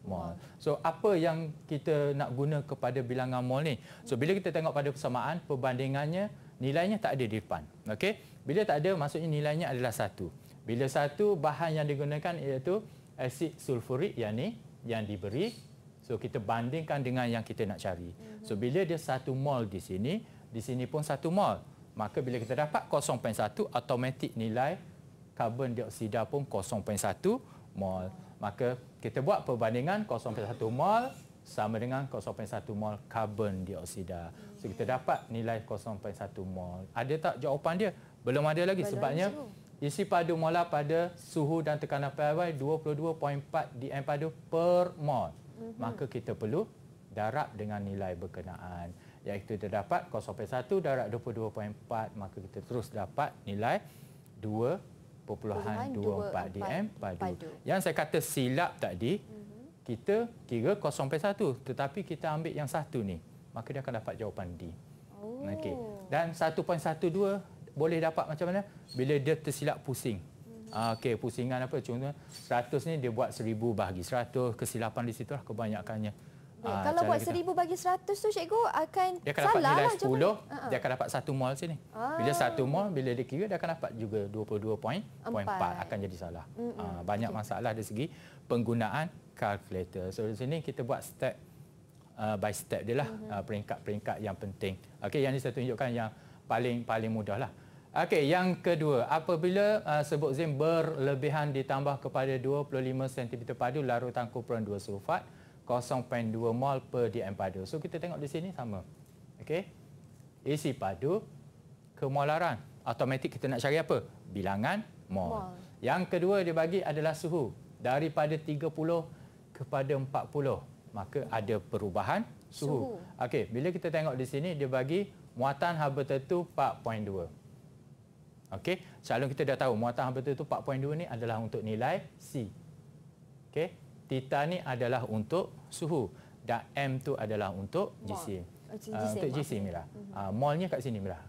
Speaker 1: mol. So apa yang kita nak guna kepada bilangan mol ni? So bila kita tengok pada persamaan perbandingannya nilainya tak ada di depan. Okey. Bila tak ada maksudnya nilainya adalah satu. Bila satu bahan yang digunakan iaitu asid sulfurik yang ni yang diberi. So kita bandingkan dengan yang kita nak cari. Mhm. So bila dia satu mol di sini, di sini pun satu mol maka bila kita dapat 0.1 automatik nilai karbon dioksida pun 0.1 mol maka kita buat perbandingan 0.1 mol sama dengan 0.1 mol karbon dioksida so kita dapat nilai 0.1 mol ada tak jawapan dia belum ada lagi sebabnya isi padu mola pada suhu dan tekanan PIY 22.4 dm padu per mol mhm. maka kita perlu darab dengan nilai berkenaan iaitu dapat 0.1 darab 22.4 maka kita terus dapat nilai 2.24 dm padu. padu. Yang saya kata silap tadi mm -hmm. kita kira 0.1 tetapi kita ambil yang satu ni maka dia akan dapat jawapan D. Oh. Okey. Dan 1.12 boleh dapat macam mana? Bila dia tersilap pusing. Mm -hmm. Okey, pusingan apa? Contohnya 100 ni dia buat 1000 bahagi 100 kesilapan di situlah kebanyakannya. Mm -hmm. Ya, uh, kalau buat seribu
Speaker 2: bagi seratus tu cikgu akan dia akan salah dapat nilai 10, lah ha, ha. dia akan
Speaker 1: dapat satu mol sini. Uh. Bila ah. satu mol bila dia kira dia akan dapat juga dua 22 point, point 4. 4 akan jadi salah. Uh, banyak okay. masalah dari segi penggunaan kalkulator. So di sini kita buat step uh, by step dia lah uh-huh. uh, peringkat-peringkat yang penting. Okay, yang ini saya tunjukkan yang paling paling mudah lah. Okay, yang kedua apabila uh, sebut zim berlebihan ditambah kepada 25 cm padu larutan kuperan 2 sulfat 0.2 mol per dm padu. So kita tengok di sini sama. Okey. AC padu kemolaran. Automatik kita nak cari apa? Bilangan mol. mol. Yang kedua dia bagi adalah suhu daripada 30 kepada 40. Maka ada perubahan suhu. suhu. Okey, bila kita tengok di sini dia bagi muatan haba tertentu 4.2. Okey, selalunya kita dah tahu muatan haba tertentu 4.2 ni adalah untuk nilai C. Okey, Tita ni adalah untuk suhu dan M tu adalah untuk jisim.
Speaker 2: Uh, oh, ah, untuk jisim lah. Uh,
Speaker 1: molnya kat sini lah.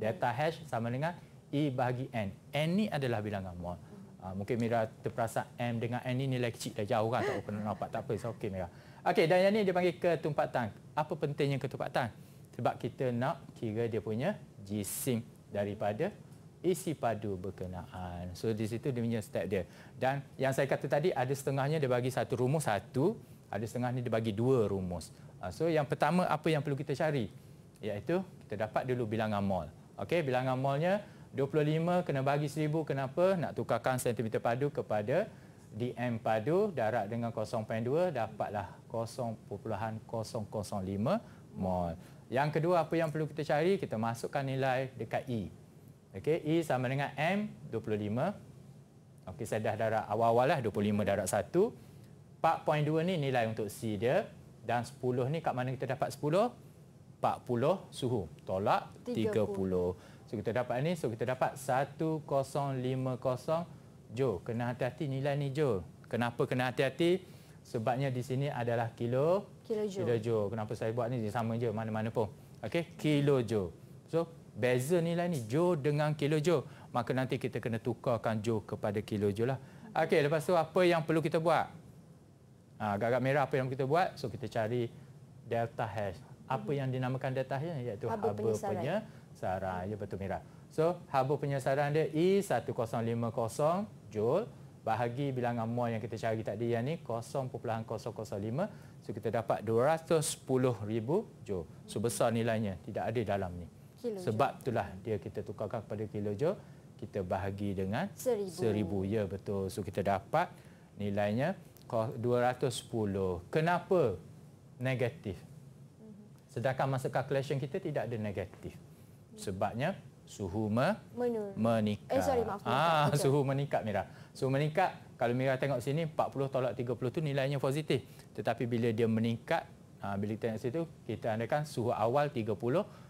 Speaker 1: Delta hmm. H sama dengan E bahagi N. N ni adalah bilangan mol. Uh, mungkin Mira terperasan M dengan N ni nilai kecil dah jauh kan. Tak pernah nampak. Tak apa. So, okay Mira. Okay, dan yang ni dia panggil ketumpatan. Apa pentingnya ketumpatan? Sebab kita nak kira dia punya jisim daripada isi padu berkenaan. So di situ dia punya step dia. Dan yang saya kata tadi ada setengahnya dia bagi satu rumus satu, ada setengah ni dia bagi dua rumus. Ah, so yang pertama apa yang perlu kita cari? Iaitu kita dapat dulu bilangan mol. Okey, bilangan molnya 25 kena bagi 1000 kenapa? Nak tukarkan sentimeter padu kepada dm padu darab dengan 0.2 dapatlah 0.005 mol. Yang kedua apa yang perlu kita cari? Kita masukkan nilai dekat E. Okey, E sama dengan M 25. Okey, saya dah darab awal-awal lah 25 darab 1. 4.2 ni nilai untuk C dia dan 10 ni kat mana kita dapat 10? 40 suhu. Tolak 30. 30. So kita dapat ni, so kita dapat 1050 Jo. Kena hati-hati nilai ni Jo. Kenapa kena hati-hati? Sebabnya di sini adalah kilo kilo Jo. Kenapa saya buat ni sama je mana-mana pun. Okey, kilo Jo. So beza nilai ni joule dengan kilo kilojoule maka nanti kita kena tukarkan joule kepada kilo kilojoule lah okey lepas tu apa yang perlu kita buat ha, agak-agak merah apa yang kita buat so kita cari delta h apa hmm. yang dinamakan delta h iaitu haba punya saran ya betul merah so haba punya saran dia E1050 joule bahagi bilangan mol yang kita cari tadi yang ni 0.005 so kita dapat 210000 joule so besar nilainya tidak ada dalam ni kilo sebab je. itulah dia kita tukarkan kepada kilojoule kita bahagi dengan seribu ya betul so kita dapat nilainya 210 kenapa negatif mhm. sedangkan masa calculation kita tidak ada negatif hmm. sebabnya suhu me meningkat eh sorry maaf ah suhu meningkat mira suhu meningkat kalau mira tengok sini 40 tolak 30 tu nilainya positif tetapi bila dia meningkat ah, bila kita tengok situ kita andakan suhu awal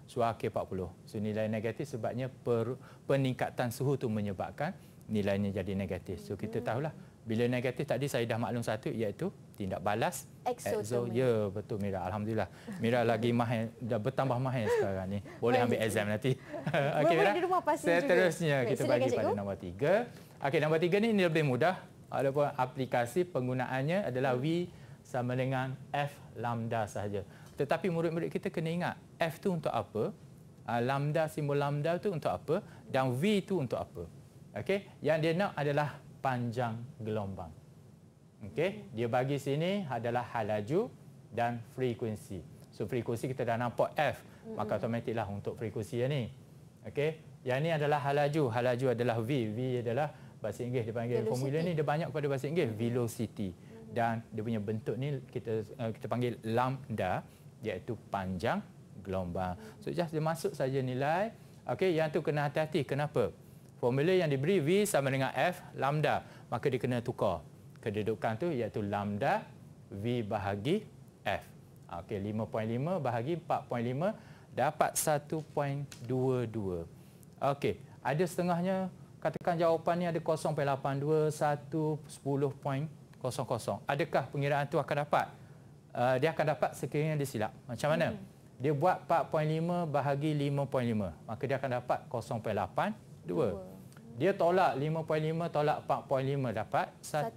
Speaker 1: suhu akhir 40. So nilai negatif sebabnya per, peningkatan suhu tu menyebabkan nilainya jadi negatif. So kita hmm. tahulah bila negatif tadi saya dah maklum satu iaitu tindak balas exo. exo. Ya betul Mira alhamdulillah. Mira lagi mahir dah bertambah mahir sekarang ni. Boleh ambil exam nanti. Okey Mira. Seterusnya juga. kita Baik, bagi pada nombor tiga. Okey nombor tiga ni, ini lebih mudah. Adapun aplikasi penggunaannya adalah hmm. V sama dengan F lambda sahaja. Tetapi murid-murid kita kena ingat F tu untuk apa? Uh, lambda simbol lambda tu untuk apa? Dan V tu untuk apa? Okey, yang dia nak adalah panjang gelombang. Okey, dia bagi sini adalah halaju dan frekuensi. So frekuensi kita dah nampak F, maka automatiklah untuk frekuensi yang ni. Okey, yang ni adalah halaju. Halaju adalah V. V adalah bahasa Inggeris dipanggil velocity. formula ni dia banyak pada bahasa Inggeris velocity dan dia punya bentuk ni kita eh, kita panggil lambda iaitu panjang gelombang. So just dia masuk saja nilai. Okey, yang tu kena hati-hati. Kenapa? Formula yang diberi V sama dengan F lambda. Maka dia kena tukar kedudukan tu iaitu lambda V bahagi F. Okey, 5.5 bahagi 4.5 dapat 1.22. Okey, ada setengahnya katakan jawapan ni ada 0.821 10.00. Adakah pengiraan tu akan dapat? Uh, dia akan dapat sekiranya dia silap. Macam mana? Hmm dia buat 4.5 bahagi 5.5 maka dia akan dapat 0.82 dia tolak 5.5, tolak 4.5, dapat 1. 1.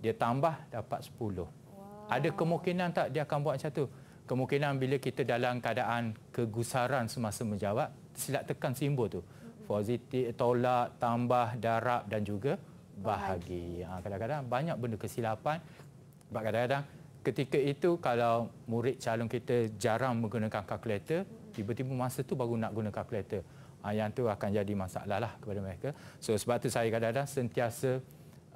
Speaker 1: Dia tambah, dapat 10. Wow. Ada kemungkinan tak dia akan buat macam tu? Kemungkinan bila kita dalam keadaan kegusaran semasa menjawab, silap tekan simbol tu. Hmm. Positif, tolak, tambah, darab dan juga bahagi. Ha, kadang-kadang ha, banyak benda kesilapan. Kadang-kadang ketika itu kalau murid calon kita jarang menggunakan kalkulator, tiba-tiba masa tu baru nak guna kalkulator. Ha, yang tu akan jadi masalah lah kepada mereka. So sebab tu saya kadang-kadang sentiasa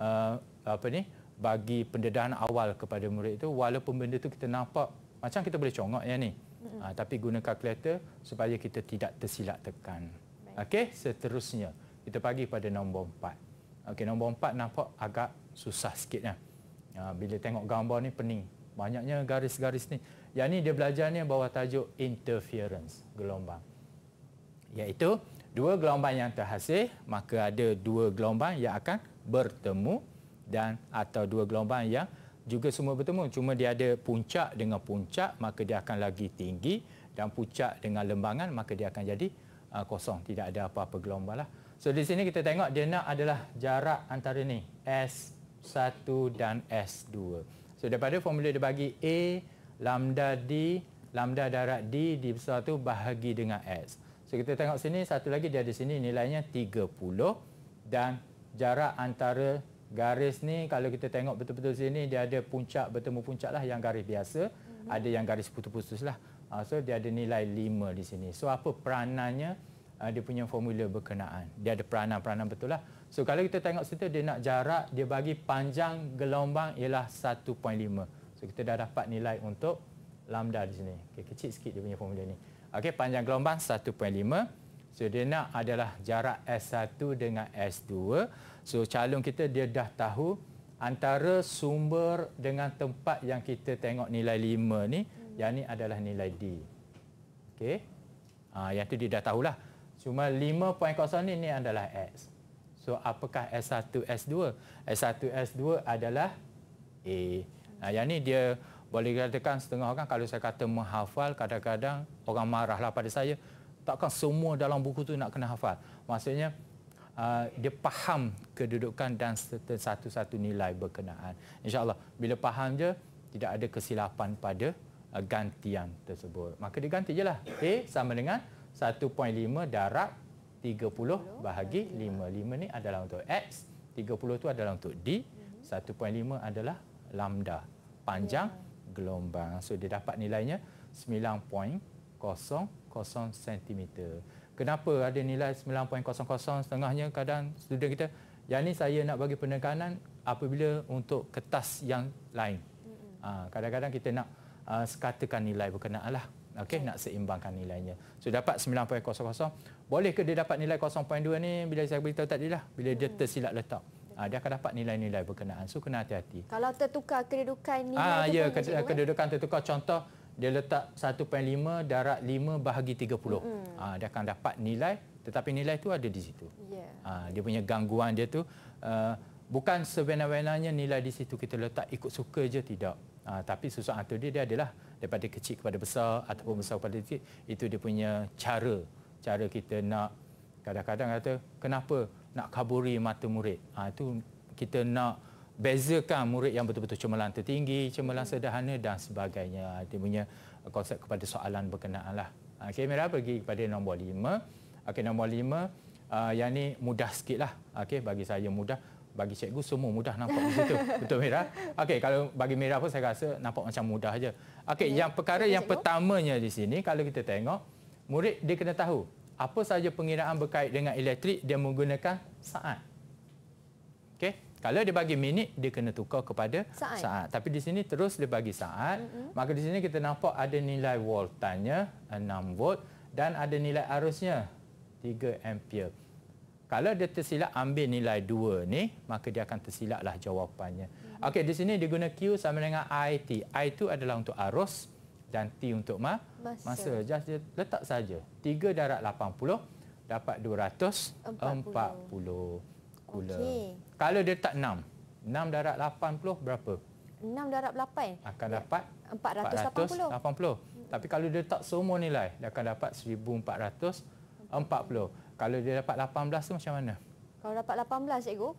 Speaker 1: uh, apa ni bagi pendedahan awal kepada murid itu walaupun benda tu kita nampak macam kita boleh congok ya ni. Ha, tapi guna kalkulator supaya kita tidak tersilap tekan. Okey, seterusnya kita pergi pada nombor empat. Okey, nombor empat nampak agak susah sikit lah. Ha, bila tengok gambar ni pening banyaknya garis-garis ni. Yang ni dia belajar ni bawah tajuk interference gelombang. Iaitu dua gelombang yang terhasil maka ada dua gelombang yang akan bertemu dan atau dua gelombang yang juga semua bertemu cuma dia ada puncak dengan puncak maka dia akan lagi tinggi dan puncak dengan lembangan maka dia akan jadi uh, kosong tidak ada apa-apa gelombang lah. So di sini kita tengok dia nak adalah jarak antara ni S1 dan S2. So daripada formula dia bagi A lambda D lambda darat D dibesar tu bahagi dengan S. So kita tengok sini satu lagi dia ada sini nilainya 30 dan jarak antara garis ni kalau kita tengok betul-betul sini dia ada puncak bertemu puncak lah yang garis biasa mm-hmm. ada yang garis putus-putus lah. Uh, so dia ada nilai 5 di sini. So apa peranannya ah, dia punya formula berkenaan. Dia ada peranan-peranan betul lah. So kalau kita tengok situ dia nak jarak dia bagi panjang gelombang ialah 1.5. So kita dah dapat nilai untuk lambda di sini. Okey kecil sikit dia punya formula ni. Okey panjang gelombang 1.5. So dia nak adalah jarak S1 dengan S2. So calon kita dia dah tahu antara sumber dengan tempat yang kita tengok nilai 5 ni hmm. yang ni adalah nilai D. Okey. Ah yang tu dia dah tahulah. Cuma 5.0 ni ni adalah X. So apakah S1, S2? S1, S2 adalah A. Nah, yang ni dia boleh katakan setengah orang kalau saya kata menghafal kadang-kadang orang marahlah pada saya. Takkan semua dalam buku tu nak kena hafal. Maksudnya uh, dia faham kedudukan dan satu-satu nilai berkenaan. InsyaAllah bila faham je tidak ada kesilapan pada ah, gantian tersebut. Maka diganti je lah. A sama dengan 1.5 darab 30 bahagi 5. 5 ni adalah untuk X, 30 tu adalah untuk D, 1.5 adalah lambda panjang gelombang. So dia dapat nilainya 9.00 cm. Kenapa ada nilai 9.00 setengahnya kadang student kita yang ni saya nak bagi penekanan apabila untuk kertas yang lain. Ah, kadang-kadang kita nak uh, sekatakan nilai berkenaan lah okey nak seimbangkan nilainya so dapat 9.00 boleh ke dia dapat nilai 0.2 ni bila saya beritahu tadi lah bila dia hmm. tersilap letak ah, dia akan dapat nilai-nilai berkenaan so kena hati-hati
Speaker 2: kalau tertukar kedudukan nilai ah ya kedudukan,
Speaker 1: kedudukan tertukar contoh dia letak 1.5 darat 5 bahagi 30 mm. ha, dia akan dapat nilai tetapi nilai itu ada di situ yeah. Ya. ha, dia punya gangguan dia tu uh, bukan sebenar-benarnya nilai di situ kita letak ikut suka je tidak Ah, tapi susuk atau dia dia adalah daripada kecil kepada besar ataupun besar kepada kecil itu dia punya cara cara kita nak kadang-kadang kata kenapa nak kaburi mata murid ha, ah, itu kita nak bezakan murid yang betul-betul cemerlang tertinggi cemerlang sederhana dan sebagainya ah, dia punya konsep kepada soalan berkenaan lah okay, Mira pergi kepada nombor lima okay, nombor lima uh, yang ni mudah sikit lah okay, bagi saya mudah bagi cikgu semua mudah nampak di situ. Betul Mira? Okey, kalau bagi Mira pun saya rasa nampak macam mudah aja. Okey, yeah. yang perkara okay, yang cikgu. pertamanya di sini kalau kita tengok, murid dia kena tahu apa saja pengiraan berkait dengan elektrik dia menggunakan saat. Okey, kalau dia bagi minit dia kena tukar kepada saat. saat. Tapi di sini terus dia bagi saat, mm -hmm. maka di sini kita nampak ada nilai voltannya 6 volt dan ada nilai arusnya 3 ampere. Kalau dia tersilap ambil nilai 2 ni, maka dia akan tersilaplah jawapannya. Mm-hmm. Okey, di sini dia guna Q sama dengan I T. I itu adalah untuk arus dan T untuk ma- masa. masa. Just letak saja. 3 darat 80 dapat 240 40 kula. Okay. Kalau dia letak 6, 6 darat 80 berapa?
Speaker 2: 6 darat 8
Speaker 1: akan dapat 480. 480. Tapi kalau dia tak semua nilai, dia akan dapat 1440. 40 kalau dia dapat 18 tu macam mana?
Speaker 2: Kalau dapat 18 cikgu,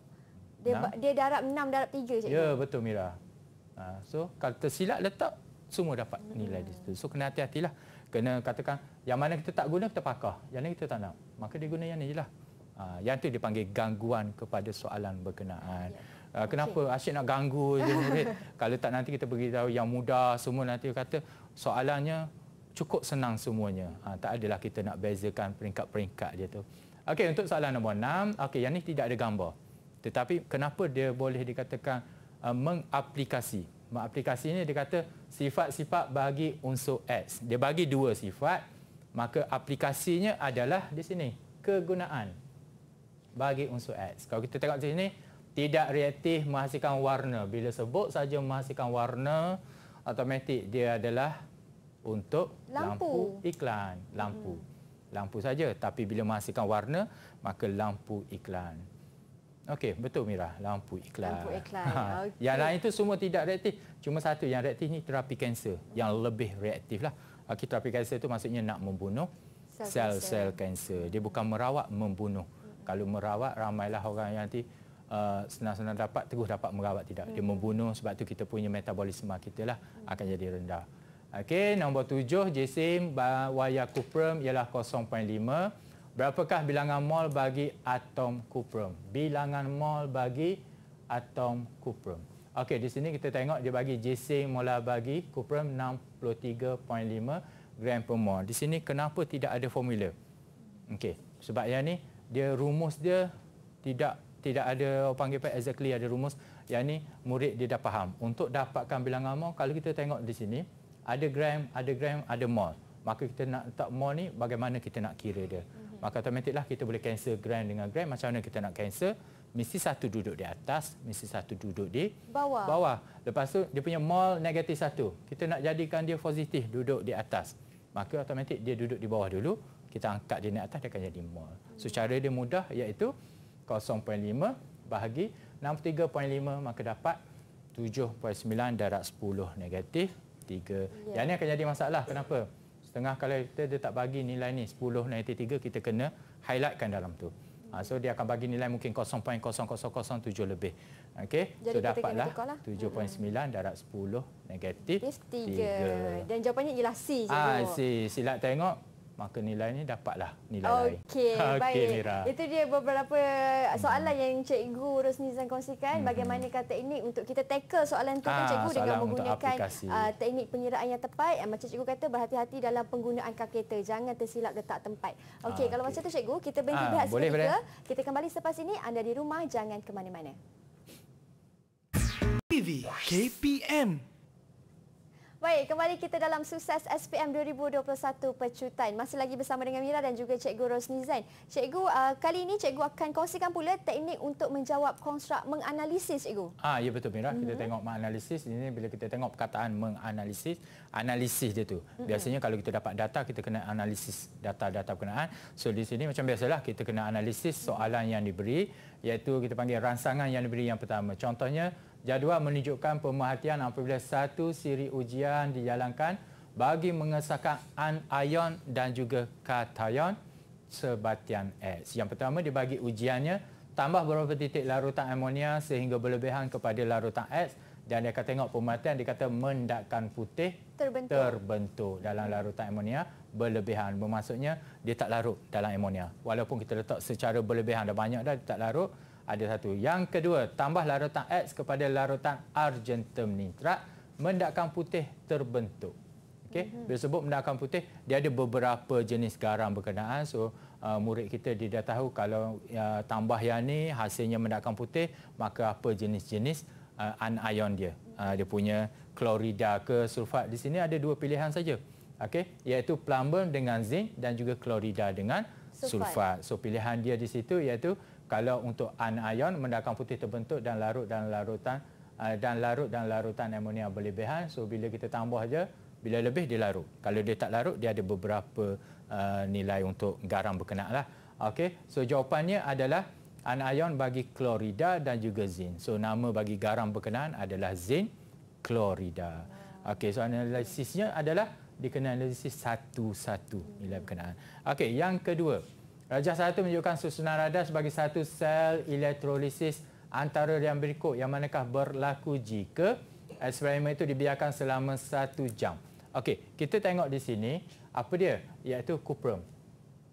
Speaker 2: dia, dia darab 6, darab 3 cikgu. Ya,
Speaker 1: betul Mira. Ha, so, kalau tersilap letak, semua dapat hmm. nilai di situ. So, kena hati-hatilah. Kena katakan, yang mana kita tak guna, kita pakar. Yang lain kita tak nak. Maka dia guna yang ni je lah. Ha, yang tu dipanggil gangguan kepada soalan berkenaan. Ya. Uh, kenapa okay. asyik nak ganggu je murid? kalau tak nanti kita beritahu yang muda semua nanti kata soalannya cukup senang semuanya. Ha, tak adalah kita nak bezakan peringkat-peringkat dia tu. Okey, untuk soalan nombor enam. Okay yang ni tidak ada gambar. Tetapi kenapa dia boleh dikatakan uh, mengaplikasi? Mengaplikasi ni dia kata sifat-sifat bagi unsur X. Dia bagi dua sifat, maka aplikasinya adalah di sini, kegunaan bagi unsur X. Kalau kita tengok di sini, tidak reaktif menghasilkan warna. Bila sebut saja menghasilkan warna, automatik dia adalah untuk lampu, lampu iklan lampu hmm. lampu saja tapi bila menghasilkan warna maka lampu iklan okey betul mira lampu iklan lampu iklan ha. okay. yang lain itu semua tidak reaktif cuma satu yang reaktif ini terapi kanser hmm. yang lebih reaktif lah okay, terapi kanser itu maksudnya nak membunuh sel sel kanser dia bukan merawat membunuh hmm. kalau merawat ramailah orang yang nanti Uh, senang-senang dapat, teguh dapat merawat tidak. Hmm. Dia membunuh sebab tu kita punya metabolisme kita lah hmm. akan jadi rendah. Okey, nombor tujuh jisim wayar kuprum ialah 0.5. Berapakah bilangan mol bagi atom kuprum? Bilangan mol bagi atom kuprum. Okey, di sini kita tengok dia bagi jisim molar bagi kuprum 63.5 gram per mol. Di sini kenapa tidak ada formula? Okey, sebab yang ni dia rumus dia tidak tidak ada orang panggil pun exactly ada rumus. Yang ni murid dia dah faham. Untuk dapatkan bilangan mol, kalau kita tengok di sini, ada gram, ada gram, ada mol. Maka kita nak letak mol ni bagaimana kita nak kira dia. Mhm. Maka automatiklah kita boleh cancel gram dengan gram. Macam mana kita nak cancel? Mesti satu duduk di atas, mesti satu duduk di bawah. bawah. Lepas tu dia punya mol negatif satu. Kita nak jadikan dia positif duduk di atas. Maka automatik dia duduk di bawah dulu. Kita angkat dia naik atas, dia akan jadi mol. So hmm. cara dia mudah iaitu 0.5 bahagi 63.5 maka dapat 7.9 darat 10 negatif tiga. Yeah. Yang ini akan jadi masalah. Kenapa? Setengah kalau kita dia tak bagi nilai ni 10 negatif tiga kita kena highlightkan dalam tu. Ha, so dia akan bagi nilai mungkin 0.0007 lebih. Okey. So dapatlah 7.9 lah. mm-hmm. darab 10 negatif 3. 3.
Speaker 2: Dan jawapannya ialah C. Ah, ha,
Speaker 1: C. Silap tengok maka nilainya dapatlah nilai okay, lain.
Speaker 2: Okey, baik. Mira. Itu dia beberapa soalan hmm. yang Cikgu Rosnizan kongsikan. Hmm. kata teknik untuk kita tackle soalan tu kan ah, kan Cikgu dengan menggunakan uh, teknik penyeraan yang tepat. Ah, macam Cikgu kata, berhati-hati dalam penggunaan kalkulator. Jangan tersilap letak tempat. Okey, ah, kalau okay. macam tu Cikgu, kita berhenti ah, berhati boleh, boleh. Kita kembali selepas ini. Anda di rumah, jangan ke mana-mana.
Speaker 1: TV KPM -mana.
Speaker 2: Baik, kembali kita dalam sukses SPM 2021 Pecutan. Masih lagi bersama dengan Mira dan juga Cikgu Rosni Zain. Cikgu, uh, kali ini Cikgu akan kongsikan pula teknik untuk menjawab konstruk menganalisis, Cikgu.
Speaker 1: Ah, ya betul Mira. Kita mm-hmm. tengok menganalisis ini bila kita tengok perkataan menganalisis, analisis dia tu. Mhm. Biasanya mm-hmm. kalau kita dapat data kita kena analisis data-data berkenaan. So di sini macam biasalah kita kena analisis soalan yang diberi iaitu kita panggil rangsangan yang diberi yang pertama. Contohnya Jadual menunjukkan pemerhatian apabila satu siri ujian dijalankan bagi mengesahkan anion dan juga kation sebatian X. Yang pertama dibagi ujiannya, tambah beberapa titik larutan amonia sehingga berlebihan kepada larutan X dan dia akan tengok pemerhatian, dia mendakan putih terbentuk, terbentuk dalam larutan amonia berlebihan. Bermaksudnya dia tak larut dalam amonia. Walaupun kita letak secara berlebihan, dah banyak dah dia tak larut, ada satu. Yang kedua, tambah larutan X kepada larutan argentum nitrat, mendakan putih terbentuk. Okey, mhm. bila sebut mendakan putih, dia ada beberapa jenis garam berkenaan. So, uh, murid kita dia dah tahu kalau uh, tambah yang ni hasilnya mendakan putih, maka apa jenis-jenis uh, anion dia. Uh, dia punya klorida ke sulfat. Di sini ada dua pilihan saja. Okey, iaitu plumber dengan zinc dan juga klorida dengan sulfat. sulfat. So, pilihan dia di situ iaitu kalau untuk anion mendakan putih terbentuk dan larut dalam larutan eh, dan larut dan larutan amonia berlebihan so bila kita tambah aja bila lebih dia larut kalau dia tak larut dia ada beberapa uh, nilai untuk garam berkenaan lah Okay, so jawapannya adalah anion bagi klorida dan juga zinc so nama bagi garam berkenaan adalah zinc klorida Okay, so analisisnya adalah dikenal analisis satu-satu nilai berkenaan Okay, yang kedua Rajah satu menunjukkan susunan radar sebagai satu sel elektrolisis antara yang berikut yang manakah berlaku jika eksperimen itu dibiarkan selama satu jam. Okey, kita tengok di sini apa dia iaitu kuprum.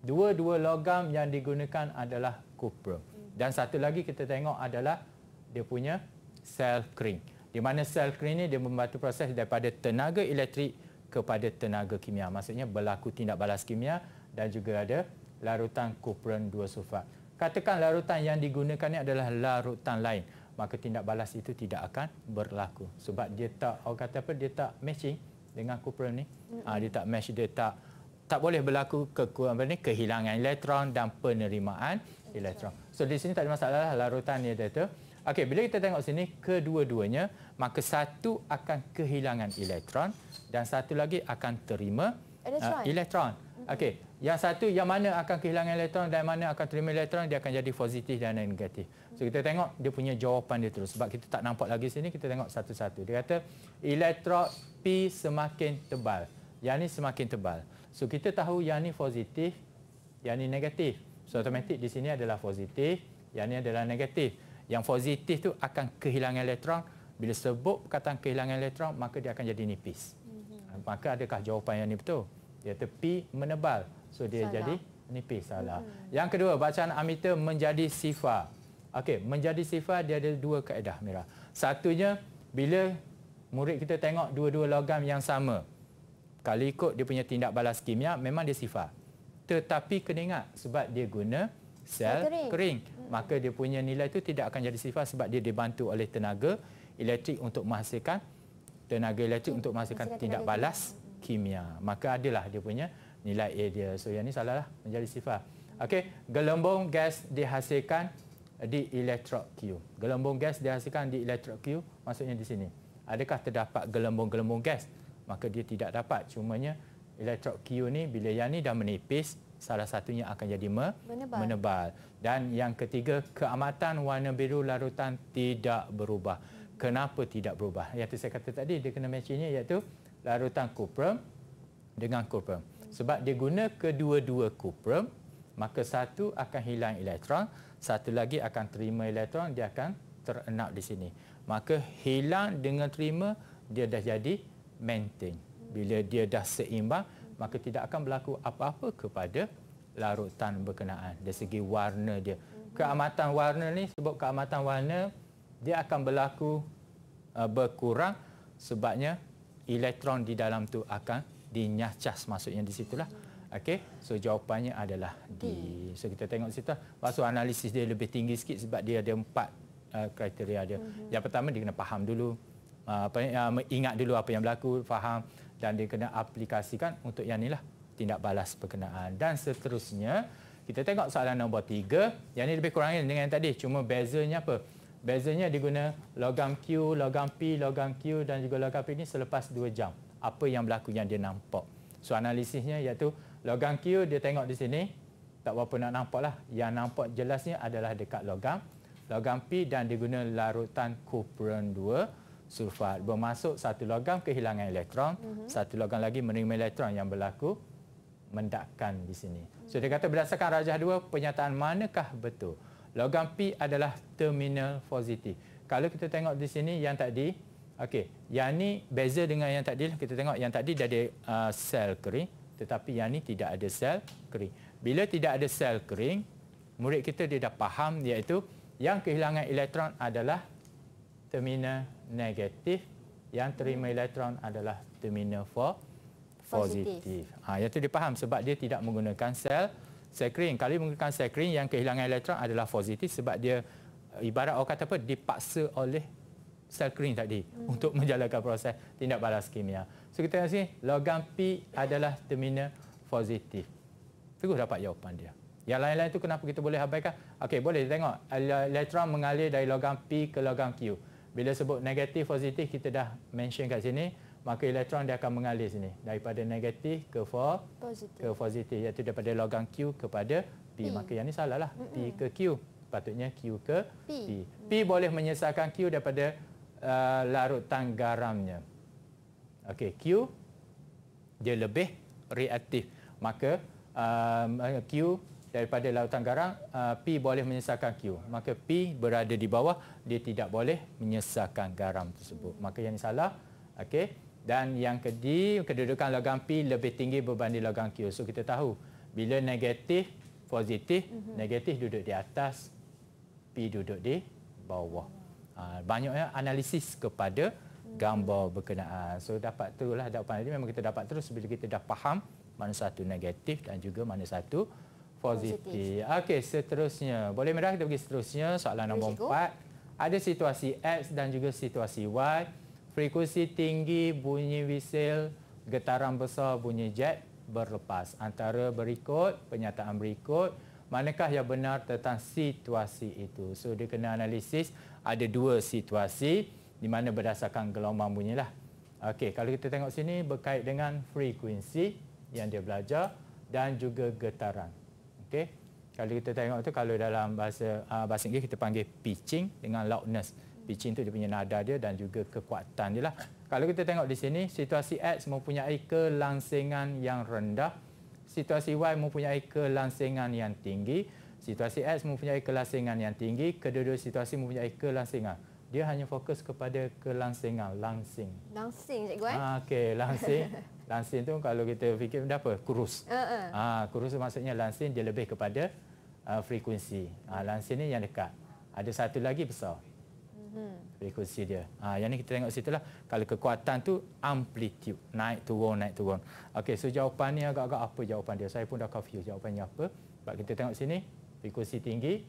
Speaker 1: Dua-dua logam yang digunakan adalah kuprum Dan satu lagi kita tengok adalah dia punya sel kering. Di mana sel kering ini dia membantu proses daripada tenaga elektrik kepada tenaga kimia. Maksudnya berlaku tindak balas kimia dan juga ada larutan kupran dua sulfat. Katakan larutan yang digunakan ini adalah larutan lain, maka tindak balas itu tidak akan berlaku. Sebab dia tak, orang kata apa, dia tak matching dengan kupran ni mm dia tak match, dia tak, tak boleh berlaku ke, apa ini, kehilangan elektron dan penerimaan elektron. So di sini tak ada masalah lah, larutan ni dia tu. Okey, bila kita tengok sini, kedua-duanya, maka satu akan kehilangan elektron dan satu lagi akan terima elektron. Uh, elektron. Okey, yang satu yang mana akan kehilangan elektron dan mana akan terima elektron dia akan jadi positif dan negatif. So kita tengok dia punya jawapan dia terus sebab kita tak nampak lagi sini kita tengok satu-satu. Dia kata elektron P semakin tebal. Yang ni semakin tebal. So kita tahu yang ni positif, yang ni negatif. So automatik di sini adalah positif, yang ni adalah negatif. Yang positif tu akan kehilangan elektron. Bila sebut perkataan kehilangan elektron maka dia akan jadi nipis. Mhm. Maka adakah jawapan yang ni betul? Dia kata P menebal. So dia salah. jadi nipis salah. Hmm. Yang kedua, bacaan amita menjadi sifar. Okey, menjadi sifar dia ada dua kaedah, Mira. Satunya, bila murid kita tengok dua-dua logam yang sama, kalau ikut dia punya tindak balas kimia, memang dia sifar. Tetapi kena ingat sebab dia guna sel kering. kering. Maka dia punya nilai itu tidak akan jadi sifar sebab dia dibantu oleh tenaga elektrik untuk menghasilkan tenaga elektrik untuk menghasilkan tindak balas kimia. Maka adalah dia punya nilai A dia. So yang ni salah lah menjadi sifar. Okey, gelembung gas dihasilkan di elektrod Q. Gelembung gas dihasilkan di elektrod Q maksudnya di sini. Adakah terdapat gelembung-gelembung gas? Maka dia tidak dapat. Cumanya elektrod Q ni bila yang ni dah menipis, salah satunya akan jadi me menebal. menebal. Dan yang ketiga, keamatan warna biru larutan tidak berubah. Kenapa tidak berubah? Yang tu saya kata tadi, dia kena matchingnya iaitu larutan kuprum dengan kuprum. Sebab dia guna kedua-dua kuprum, maka satu akan hilang elektron, satu lagi akan terima elektron, dia akan terenap di sini. Maka hilang dengan terima, dia dah jadi maintain. Bila dia dah seimbang, maka tidak akan berlaku apa-apa kepada larutan berkenaan dari segi warna dia. Keamatan warna ni sebab keamatan warna dia akan berlaku uh, berkurang sebabnya elektron di dalam tu akan di Nyacas maksudnya di situlah. okay? So jawapannya adalah D. D. Hmm. So kita tengok situ. Pasal analisis dia lebih tinggi sikit sebab dia ada empat uh, kriteria dia. hmm Yang pertama dia kena faham dulu uh, apa uh, ingat dulu apa yang berlaku, faham dan dia kena aplikasikan untuk yang ni lah, tindak balas perkenaan dan seterusnya. Kita tengok soalan nombor tiga. Yang ni lebih kurang dengan yang tadi. Cuma bezanya apa? Bezanya dia guna logam Q, logam P, logam Q dan juga logam P ini selepas dua jam. Hmm apa yang berlaku yang dia nampak. So analisisnya iaitu logam Q dia tengok di sini tak berapa nak nampak lah. Yang nampak jelasnya adalah dekat logam. Logam P dan diguna larutan kuperon 2 sulfat. Bermaksud satu logam kehilangan elektron. Mm -hmm. Satu logam lagi menerima elektron yang berlaku mendakkan di sini. So dia kata berdasarkan rajah 2 penyataan manakah betul? Logam P adalah terminal positif. Kalau kita tengok di sini yang tadi Okey, yang ni beza dengan yang tadi lah. kita tengok yang tadi dia ada uh, sel kering tetapi yang ni tidak ada sel kering. Bila tidak ada sel kering, murid kita dia dah faham iaitu yang kehilangan elektron adalah terminal negatif, yang terima elektron adalah terminal for
Speaker 2: positif.
Speaker 1: Ah, ha, yang dia faham sebab dia tidak menggunakan sel sel kering. Kalau menggunakan sel kering yang kehilangan elektron adalah positif sebab dia ibarat orang kata apa dipaksa oleh sel kering tadi hmm. untuk menjalankan proses tindak balas kimia. So kita tengok sini, logam P adalah terminal positif. Terus dapat jawapan dia. Yang lain-lain tu kenapa kita boleh abaikan? Okey, boleh tengok. Elektron mengalir dari logam P ke logam Q. Bila sebut negatif, positif, kita dah mention kat sini. Maka elektron dia akan mengalir sini. Daripada negatif ke for, positif. ke positif. Iaitu daripada logam Q kepada P. P. Maka yang ni salah lah. Mm -mm. P ke Q. Patutnya Q ke P. P, P boleh menyesalkan Q daripada Uh, larutan garamnya. Okey, Q dia lebih reaktif. Maka uh, Q daripada larutan garam, uh, P boleh menyesalkan Q. Maka P berada di bawah, dia tidak boleh menyesalkan garam tersebut. Maka yang salah, okey. Dan yang kedua, kedudukan logam P lebih tinggi berbanding logam Q. So kita tahu, bila negatif, positif, mm -hmm. negatif duduk di atas, P duduk di bawah. Ah, banyaknya analisis kepada gambar berkenaan. Ah, so dapat terulah dapat ini memang kita dapat terus bila kita dah faham mana satu negatif dan juga mana satu positif. positif. Okey, seterusnya. Boleh merah kita pergi seterusnya soalan nombor empat. Ada situasi X dan juga situasi Y. Frekuensi tinggi bunyi wisel, getaran besar bunyi jet berlepas. Antara berikut, pernyataan berikut, manakah yang benar tentang situasi itu? So dia kena analisis ada dua situasi di mana berdasarkan gelombang bunyilah. Okey, kalau kita tengok sini berkait dengan frekuensi yang dia belajar dan juga getaran. Okey. Kalau kita tengok tu kalau dalam bahasa uh, bahasa Inggeris kita panggil pitching dengan loudness. Pitching tu dia punya nada dia dan juga kekuatan dia lah. Kalau kita tengok di sini situasi X mempunyai kelangsingan yang rendah, situasi Y mempunyai kelangsingan yang tinggi situasi X mempunyai kelangsingan yang tinggi, kedua-dua situasi mempunyai kelangsingan. Dia hanya fokus kepada kelangsingan, langsing.
Speaker 2: Langsing, cikgu eh? Ah,
Speaker 1: Okey, langsing. langsing tu kalau kita fikir dah apa? Kurus. Uh -uh. Ah, kurus maksudnya langsing dia lebih kepada uh, frekuensi. Ah, langsing ni yang dekat. Ada satu lagi besar. Uh mm-hmm. -huh. Frekuensi dia. Ah, yang ni kita tengok situ lah. Kalau kekuatan tu amplitude. Naik turun, naik turun. Okey, so jawapan ni agak-agak apa jawapan dia? Saya pun dah confused jawapannya apa. Sebab kita tengok sini frekuensi tinggi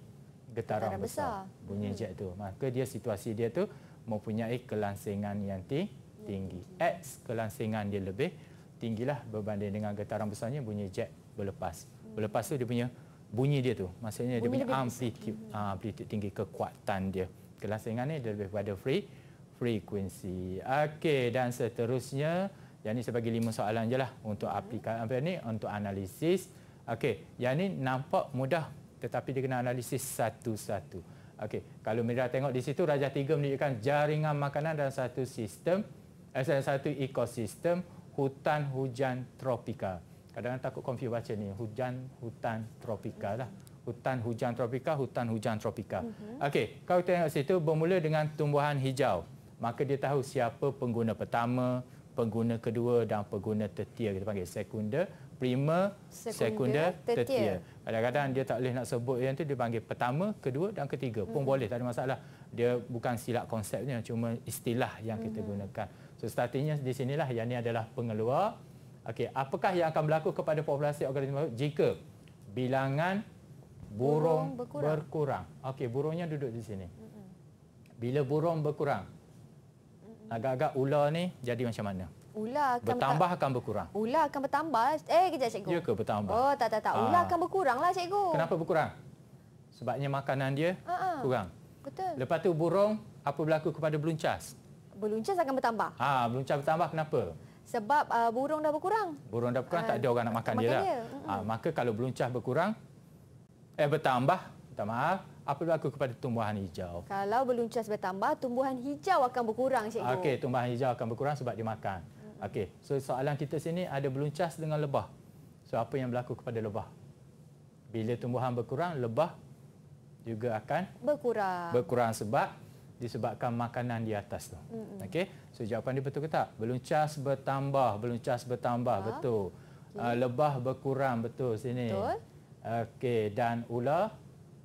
Speaker 1: getaran, getaran besar. besar bunyi hmm. jet tu maka dia situasi dia tu mempunyai kelangsingan yang tinggi, ya, tinggi. X kelangsingan dia lebih tinggilah berbanding dengan getaran besarnya bunyi jet berlepas hmm. berlepas tu dia punya bunyi dia tu maksudnya bunyi dia punya amplitude hmm. ah, amplitude tinggi kekuatan dia kelangsingan ni dia lebih pada free frekuensi okey dan seterusnya yang ini sebagai lima soalan je lah untuk hmm. aplikasi apa ni untuk analisis. Okey, yang ini nampak mudah tetapi dia kena analisis satu-satu. Okey, kalau Mira tengok di situ Raja Tiga menunjukkan jaringan makanan dalam satu sistem eh, dalam satu ekosistem hutan hujan tropika. Kadang-kadang takut confuse baca ni, hujan hutan tropika lah. Hutan hujan tropika, hutan hujan tropika. Mhm. Okey, kalau kita tengok situ bermula dengan tumbuhan hijau. Maka dia tahu siapa pengguna pertama, pengguna kedua dan pengguna tertia kita panggil sekunder prima, sekunder, tertia. Kadang-kadang dia tak boleh nak sebut yang tu dia panggil pertama, kedua dan ketiga. Pun hmm. boleh, tak ada masalah. Dia bukan silap konsepnya, cuma istilah yang kita hmm. gunakan. So, startingnya di sinilah. Yang ini adalah pengeluar. Okey, apakah yang akan berlaku kepada populasi organisme jika bilangan burung, burung berkurang? berkurang. Okey, burungnya duduk di sini. Bila burung berkurang, agak-agak ular ni jadi macam mana?
Speaker 2: Ular akan bertambah akan berkurang. Ular akan bertambah. Eh kejap cikgu. Ya
Speaker 1: ke bertambah? Oh tak tak tak. Ah. Ular akan
Speaker 2: berkuranglah cikgu. Kenapa
Speaker 1: berkurang? Sebabnya makanan dia Aa,
Speaker 2: ah, ah. kurang. Betul.
Speaker 1: Lepas tu burung apa berlaku kepada beluncas?
Speaker 2: Beluncas akan bertambah.
Speaker 1: Ha beluncas bertambah kenapa?
Speaker 2: Sebab uh, burung dah berkurang.
Speaker 1: Burung dah berkurang Aa, tak ada orang nak makan, makan lah. dia, dia lah. Ha, maka kalau beluncas berkurang eh bertambah Maaf, apa berlaku kepada tumbuhan hijau?
Speaker 2: Kalau beluncas bertambah, tumbuhan hijau akan berkurang, Cikgu. Okey,
Speaker 1: tumbuhan hijau akan berkurang sebab dimakan. Okey, so soalan kita sini ada beluncas dengan lebah. So apa yang berlaku kepada lebah? Bila tumbuhan berkurang, lebah juga akan
Speaker 2: berkurang.
Speaker 1: Berkurang sebab disebabkan makanan di atas tu. Mm-hmm. Okey. So jawapan dia betul ke tak? Beluncas bertambah, beluncas bertambah, ha. betul. Okay. Uh, ah, lebah berkurang betul sini. Betul. Okey, dan ular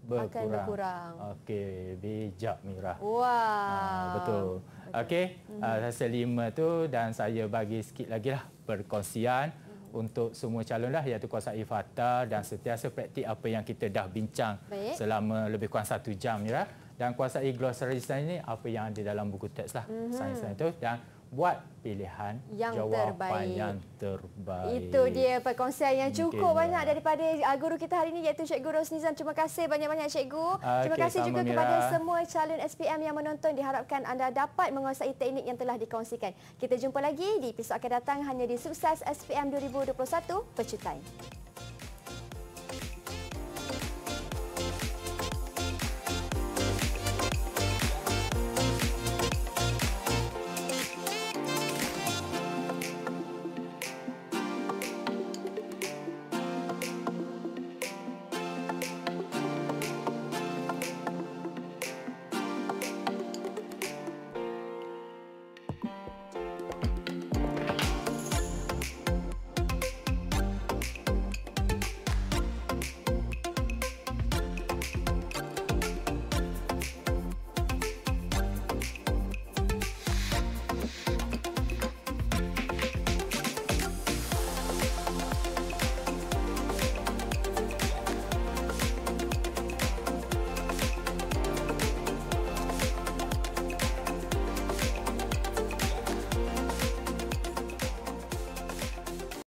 Speaker 1: berkurang. Akan berkurang. Okey, bijak Mira. Wah. Wow. Uh,
Speaker 2: ah, betul.
Speaker 1: Okey, uh, rasa lima tu dan saya bagi sikit lagi lah perkongsian mhm. untuk semua calon lah iaitu kuasa Ifata dan mhm. sentiasa praktik apa yang kita dah bincang Baik. selama lebih kurang satu jam ya. Dan kuasa glossary sains ini apa yang ada dalam buku teks lah mm -hmm. sains-sains itu. Dan buat pilihan yang jawapan terbaik. yang terbaik. Itu dia
Speaker 2: perkongsian yang cukup okay, ya. banyak ya. daripada ah, guru kita hari ini iaitu Cikgu Rosnizam. Terima kasih banyak-banyak Cikgu. Terima okay, kasih juga Mira. kepada semua calon SPM yang menonton. Diharapkan anda dapat menguasai teknik yang telah dikongsikan. Kita jumpa lagi di episod akan datang hanya di Sukses SPM 2021 Pecutai. Pecutai.